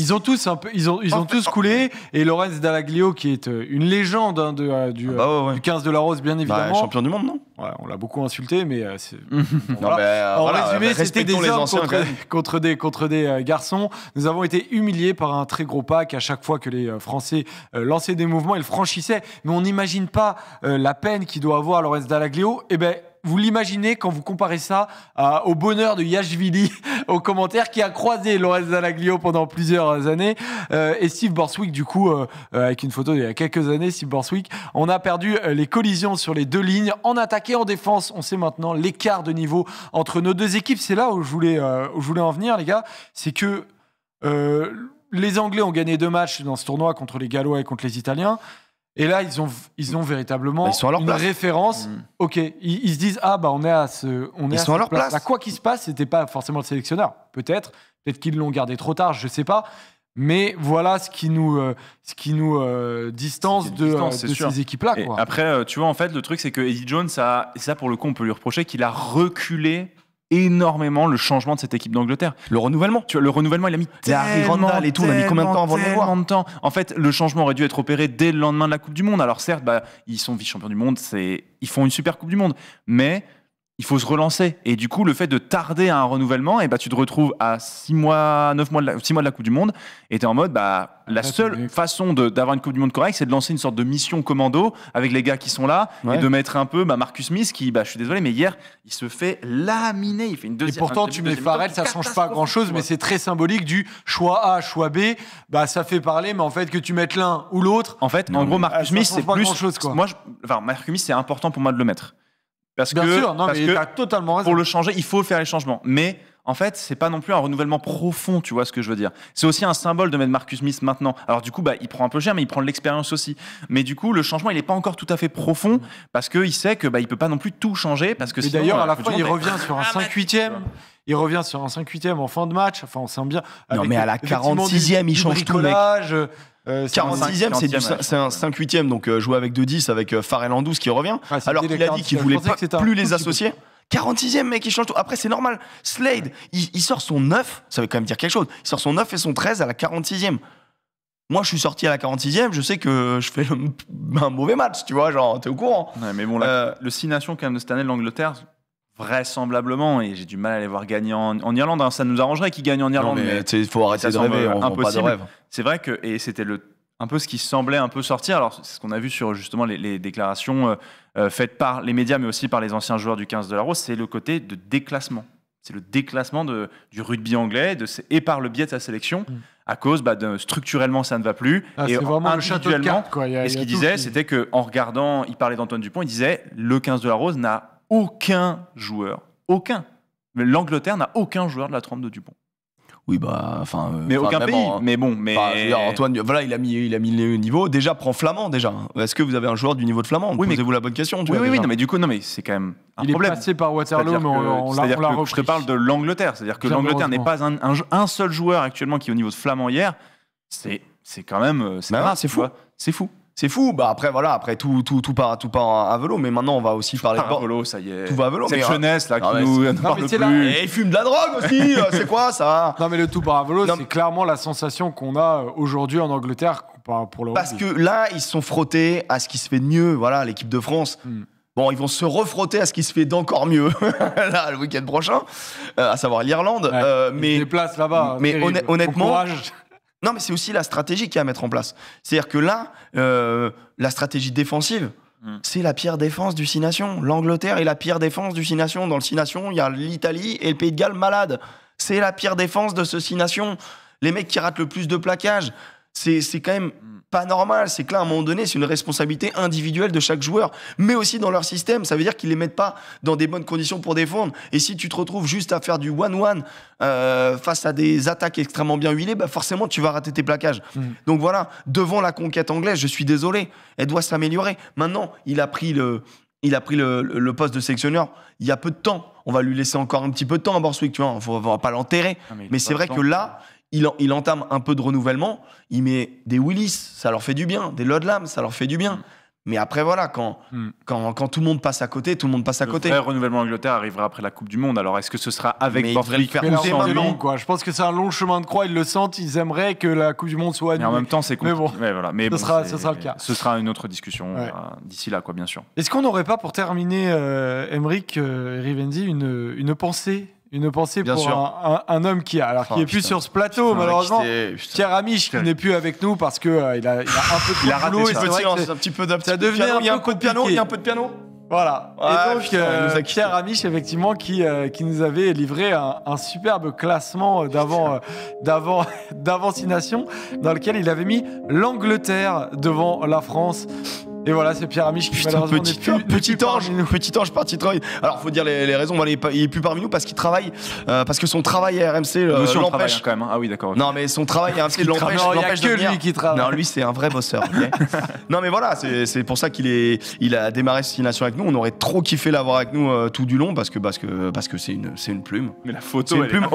Ils ont tous un peu, ils ont, ils ont tous coulé et Lorenz Dalaglio qui est euh, une légende hein, de, euh, du, 15 ah bah euh, de la Rose bien bah, évidemment. champion du monde non On l'a beaucoup insulté mais c'est en résumé c'était des hommes contre, des contre des garçons. Nous avons été humiliés par un très gros pack à chaque fois que les Français lançaient des mouvements ils franchissaient mais on n'imagine pas la peine qu'il doit avoir Lorenz Dalaglio et eh ben vous l'imaginez quand vous comparez ça euh, au bonheur de Yashvili au commentaire qui a croisé Lorenz Zalaglio pendant plusieurs années euh, et Steve Borswick du coup euh, avec une photo il y a quelques années Steve Borswick on a perdu les collisions sur les deux lignes en attaque et en défense on sait maintenant l'écart de niveau entre nos deux équipes c'est là où je voulais où je voulais en venir les gars c'est que les Anglais ont gagné deux matchs dans ce tournoi contre les Gallois et contre les Italiens et là, ils ont, ils ont véritablement bah, une référence. Mm. Ok, ils, se disent ah bah on est à ce, on est à bah, quoi qu'il se passe, c'était pas forcément le sélectionneur. Peut-être, peut-être qu'ils l'ont gardé trop tard, je sais pas. Mais voilà ce qui nous, euh, ce qui nous euh, euh, distance de, de ces équipes-là. Après, tu vois, en fait, le truc, c'est que Eddie Jones, a, et ça pour le coup, on peut lui reprocher qu'il a reculé énormément le changement de cette équipe d'Angleterre. Le renouvellement. Tu vois, le renouvellement, il a mis tellement, et tout, on a mis combien de temps avant de voir En fait, le changement aurait dû être opéré dès le lendemain de la Coupe du Monde. Alors certes, bah, ils sont vice-champions du monde, c'est ils font une super Coupe du Monde, mais il faut se relancer. Et du coup, le fait de tarder à un renouvellement, et eh bah, ben, tu te retrouves à 6 mois, 9 mois, de six mois de la Coupe du Monde, et tu es en mode, bah, ah, la seule façon d'avoir une Coupe du Monde correcte, c'est de lancer une sorte de mission commando avec les gars qui sont là, et de mettre un peu bah, Marcus Smith, qui, bah, je suis désolé, mais hier, il se fait laminer. Il fait une deuxième. Et pourtant, tu mets Farrell, ça ne change pas grand-chose, mais c'est très symbolique du choix A, choix B. Bah, ça fait parler, mais en fait, que tu mettes l'un ou l'autre. En fait, en gros, Marcus Smith, c'est plus. Chose, Moi, enfin, Marcus Smith, c'est important pour moi de le mettre. Parce que, totalement Pour le changer, il faut faire les changements. Mais en fait, c'est pas non plus un renouvellement profond, tu vois ce que je veux dire. C'est aussi un symbole de mettre Marcus Smith maintenant. Alors du coup, bah, il prend un peu cher, mais il prend de l'expérience aussi. Mais du coup, le changement, il n'est pas encore tout à fait profond parce qu'il sait qu'il bah, peut pas non plus tout changer parce que. d'ailleurs, à euh, la fin, ah, il revient sur un 5 8 il revient sur un 5 8 en fin de match. Enfin, on sent bien. non, mais à la 46e, il change tout, mec. 46e, euh, c'est c'est un 5 8 e donc euh, jouer avec 2-10 avec Farrell euh, en 12 qui revient. Ah, alors qu'il a dit qu'il voulait plus les associer. 46e mec, il change tout. Après, c'est normal. Slade, il, sort son 9, ça veut quand même dire quelque chose. Il sort son 9 et son 13 à la 46e. Moi, je suis sorti à la 46e, je sais que je fais un mauvais match, tu vois, genre, t'es au courant. mais bon, le 6 nations quand même de cette année l'Angleterre, vraisemblablement, et j'ai du mal à les voir gagner en, Irlande. Hein. ça nous arrangerait qu'ils gagnent en Irlande. mais il faut arrêter de rêver, C'est vrai que, et c'était le un peu ce qui semblait un peu sortir. Alors, c'est ce qu'on a vu sur justement les, déclarations euh, euh, faites par les médias, mais aussi par les anciens joueurs du 15 de la Rose, c'est le côté de déclassement. C'est le déclassement de, du rugby anglais et par le biais de sa sélection, mm. à cause bah, de structurellement ça ne va plus. Ah, et vraiment et ce qu'il disait, c'était c'était qu'en regardant, il parlait d'Antoine Dupont, il disait le 15 de la Rose n'a aucun joueur, aucun. L'Angleterre n'a aucun joueur de la trempe de Dupont. Oui, bah, enfin. Euh, mais aucun pays. Hein. mais bon, mais. Antoine, voilà, il a mis, il a mis le niveau. Déjà, prend Flamand, déjà. Est-ce que vous avez un joueur du niveau de Flamand oui, Posez-vous la bonne question. oui, oui, oui, mais du coup, non, mais c'est quand même un problème. Il est passé par Waterloo, mais on, l'a repris. Je te parle de l'Angleterre. C'est-à-dire que l'Angleterre n'est pas un, seul joueur actuellement qui est au niveau de Flamand hier. C'est, c'est quand même. Euh, c'est bah, fou. C'est fou. C'est fou. Bah après voilà, après tout tout tout part tout part à vélo, mais maintenant on va aussi parler de vélo, ça y est. Tout va à vélo. Cette euh, jeunesse là ah qui nous parle plus. Et ils fument de la drogue aussi. Euh, c'est quoi ça Non mais le tout par à vélo, c'est clairement la sensation qu'on a euh, aujourd'hui en Angleterre pour le Parce que là ils se sont frottés à ce qui se fait de mieux. Voilà l'équipe de France. Hmm. Bon, ils vont se refrotter à ce qui se fait d'encore mieux là, le week-end prochain, à savoir l'Irlande. mais les là-bas. Mais honnêtement, non, mais c'est aussi la stratégie qui a à mettre en place. C'est-à-dire que là, euh, la stratégie défensive, hmm. c'est la pire défense du Six Nations. L'Angleterre est la pire défense du Six Nations. Dans le Six Nations, il y a l'Italie et le Pays de Galles malades. C'est la pire défense de ce Six Nations. Les mecs qui ratent le plus de plaquages. C'est quand même mm. pas normal. C'est clair à un moment donné, c'est une responsabilité individuelle de chaque joueur, mais aussi dans leur système. Ça veut dire qu'ils les mettent pas dans des bonnes conditions pour défendre. Et si tu te retrouves juste à faire du one-one euh, face à des attaques extrêmement bien huilées, bah forcément, tu vas rater tes plaquages. Mm. Donc voilà, devant la conquête anglaise, je suis désolé, elle doit s'améliorer. Maintenant, il a pris le, il a pris le, poste de sélectionneur il y a peu de temps. On va lui laisser encore un petit peu de temps à Borswick, tu vois. On va pas l'enterrer. Ah, mais c'est vrai que là, il, entame un peu de renouvellement, il met des Willis, ça leur fait du bien, des Lodlam, ça leur fait du bien. Mais après, voilà, hmm. quand, tout le monde passe à côté, tout le monde passe à côté. Le renouvellement Angleterre arrivera après la Coupe du Monde. Alors, est-ce que ce sera avec mais ou Je pense que c'est un long chemin de croix. Ils le sentent. Ils aimeraient que la Coupe du Monde soit annulée. Mais en même temps, c'est Mais bon, voilà. mais ce, sera, ce sera le cas. Ce sera une autre discussion euh, d'ici là, quoi, bien sûr. Est-ce qu'on n'aurait pas, pour terminer, euh, Emric euh, Rivendi, une pensée une pensée pour Un, homme qui, a, alors, oh, qui est plus sur ce plateau, malheureusement. Pierre Amiche, qui n'est plus avec nous parce qu'il euh, a, il a un peu de il a un petit peu piano. Il un peu de piano, il un peu de piano. Voilà. et donc, Pierre euh, Amiche, effectivement, qui, euh, qui nous avait livré un, superbe classement d'avant, d'avant, d'avant dans lequel il avait mis l'Angleterre devant la France. Et voilà, c'est Pierre Amiche petit, petit ange, petit ange parti Alors, faut dire les, raisons. il est plus parmi nous parce qu'il travaille, euh, parce que son travail à RMC euh, l'empêche. Hein, quand même. Hein. Ah oui, d'accord. Non, mais son travail à RMC l'empêche. Non, venir. lui Non, lui c'est un vrai bosseur. non, mais voilà, c'est pour ça qu'il est, il a démarré cette Destination avec nous. On aurait trop kiffé l'avoir avec nous euh, tout du long parce que parce que parce que c'est une c'est une plume. Mais la photo, c'est une plume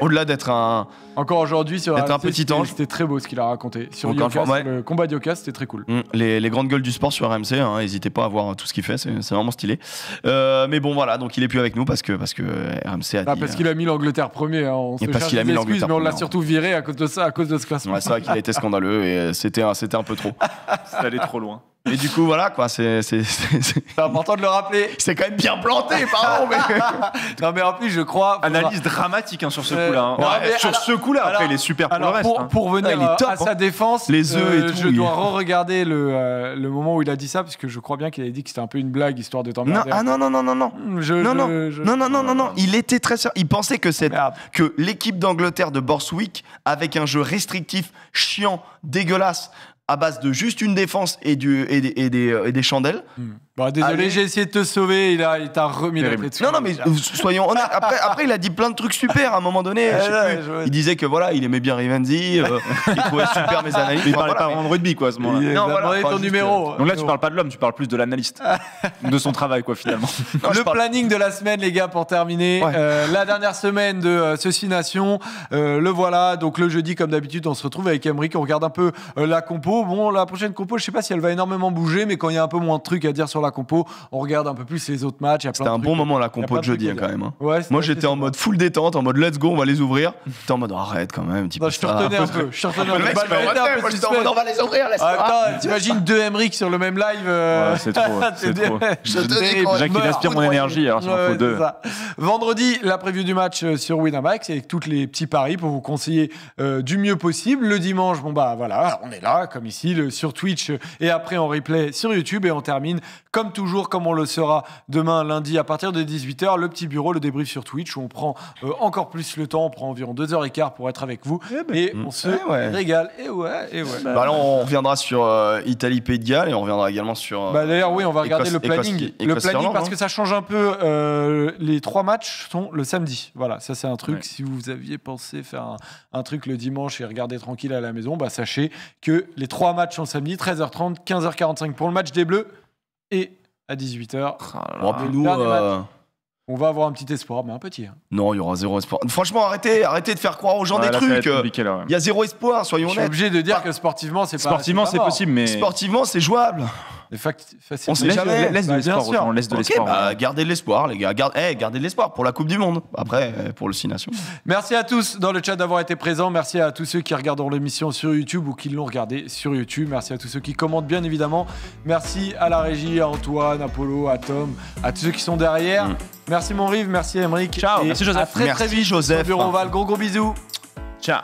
au-delà d'être un. Encore aujourd'hui, petit ange, c'était très beau ce qu'il a raconté. Sur le combat Yoka c'était très cool. Mm. Les grandes gueules du sport sur RMC. Hein, n'hésitez pas à voir tout ce qu'il fait, c'est vraiment stylé. Euh, mais bon, voilà, donc il est plus avec nous parce que, parce que RMC a ah, dit, Parce euh, qu'il a mis l'Angleterre premier. Hein, on se parce qu'il Mais on l'a surtout viré à cause de ça, à cause de ce classement. c'est vrai qu'il a scandaleux et c'était un, peu trop. c'est allé trop loin. Mais du coup, voilà, quoi, c'est. C'est important de le rappeler. C'est quand même bien planté, pardon, mais. non, mais en plus, je crois. Analyse dramatique hein, sur ce coup-là. Hein. Euh, sur ce coup-là, après, il est super alors, pour le reste. Pour, hein. pour venir ah, à sa hein. défense, les œufs euh, et tout, Je dois re-regarder le, euh, le, moment où il a dit ça, parce que je crois bien qu'il avait dit que c'était un peu une blague, histoire de t'emmerder. Ah non, non, non, non, non. Hmm, non, non. non, non, non, non, ah. Il était très sûr. Il pensait que, cette... que l'équipe d'Angleterre de Borswick, avec un jeu restrictif, chiant, dégueulasse, à base de juste une défense et, du, des, chandelles. Hmm. désolé, Allez. j'ai essayé de te sauver, il, a, il t'a remis la tête Non, non, mais soyons Après, après, il a dit plein de trucs super à un moment donné. Il disait que voilà, il aimait bien Rivenzi, euh, il trouvait super mes analyses. il parlait pas vraiment de rugby, quoi, à ce moment-là. Non, voilà, ton numéro. Euh, Donc là, tu parles pas de l'homme, tu parles plus de l'analyste. de son travail, quoi, finalement. le planning de la semaine, les gars, pour terminer. Euh, la dernière semaine de Ceci Nation, le voilà. Donc le jeudi, comme d'habitude, on se retrouve avec Emmerich, on regarde un peu la compo. Bon, la prochaine compo, je sais pas si elle va énormément bouger, mais quand il y a un peu moins de trucs à dire sur la compo, on regarde un peu plus les autres matchs. C'était un bon moment la compo de jeudi hein, quand même. Hein. Moi j'étais en mode full détente, en mode let's go, on va les ouvrir. J'étais en mode arrête quand même. je te retenais un peu. Je te un peu. on va les ouvrir, Attends, ah, t'imagines deux Emmerich sur le même live. Euh, c'est trop. Je Déjà qu'il aspire mon énergie, alors c'est Vendredi, la préview du match euh, sur Winamax avec toutes les petits paris pour vous conseiller euh, du mieux possible. Le dimanche, bon bah voilà, on est là comme domicile sur Twitch et après en replay sur YouTube. Et on termine, comme toujours, comme on le sera demain, lundi, à partir de 18h, le petit bureau, le débrief sur Twitch où on prend euh, encore plus le temps. On prend environ 2h15 pour être avec vous. Eh ben, et mm. on se eh régale. Et eh ouais, et ouais. Bah, alors, bah, on reviendra sur euh, Italie, Pays et on reviendra également sur. bah, D'ailleurs, oui, on va euh, regarder le planning. le planning parce que ça change un peu. les trois matchs sont le samedi. Voilà, ça c'est un truc. Si vous aviez pensé faire un, truc le dimanche et regarder tranquille à la maison, bah, sachez que les trois Trois matchs en samedi, 13h30, 15h45 pour le match des Bleus et à 18h. Euh, On va avoir un petit espoir, mais un petit. Hein. Non, il y aura zéro espoir. Franchement, arrêtez, arrêtez de faire croire aux gens des trucs. Euh, il y a zéro espoir, soyons honnêtes. Je suis obligé de dire que sportivement, c'est pas. Sportivement, c'est possible, mais sportivement, c'est jouable. On Laisse de bah, l'espoir. On de l'espoir. Bah, gardez l'espoir, les gars. Gardez, l'espoir pour la Coupe du Monde. Après, euh, pour le Nations. Merci à tous dans le chat d'avoir été présents. Merci à tous ceux qui regardent l'émission sur YouTube ou qui l'ont regardé sur YouTube. Merci à tous ceux qui commentent, bien évidemment. Merci à la régie, à Antoine, à Polo, à Tom, à tous ceux qui sont derrière. Mm. Merci, Monrive, Merci, Emeric. Ciao. merci, Joseph. À très, très vite. Joseph. Bureau Gros, gros bisous. Ciao.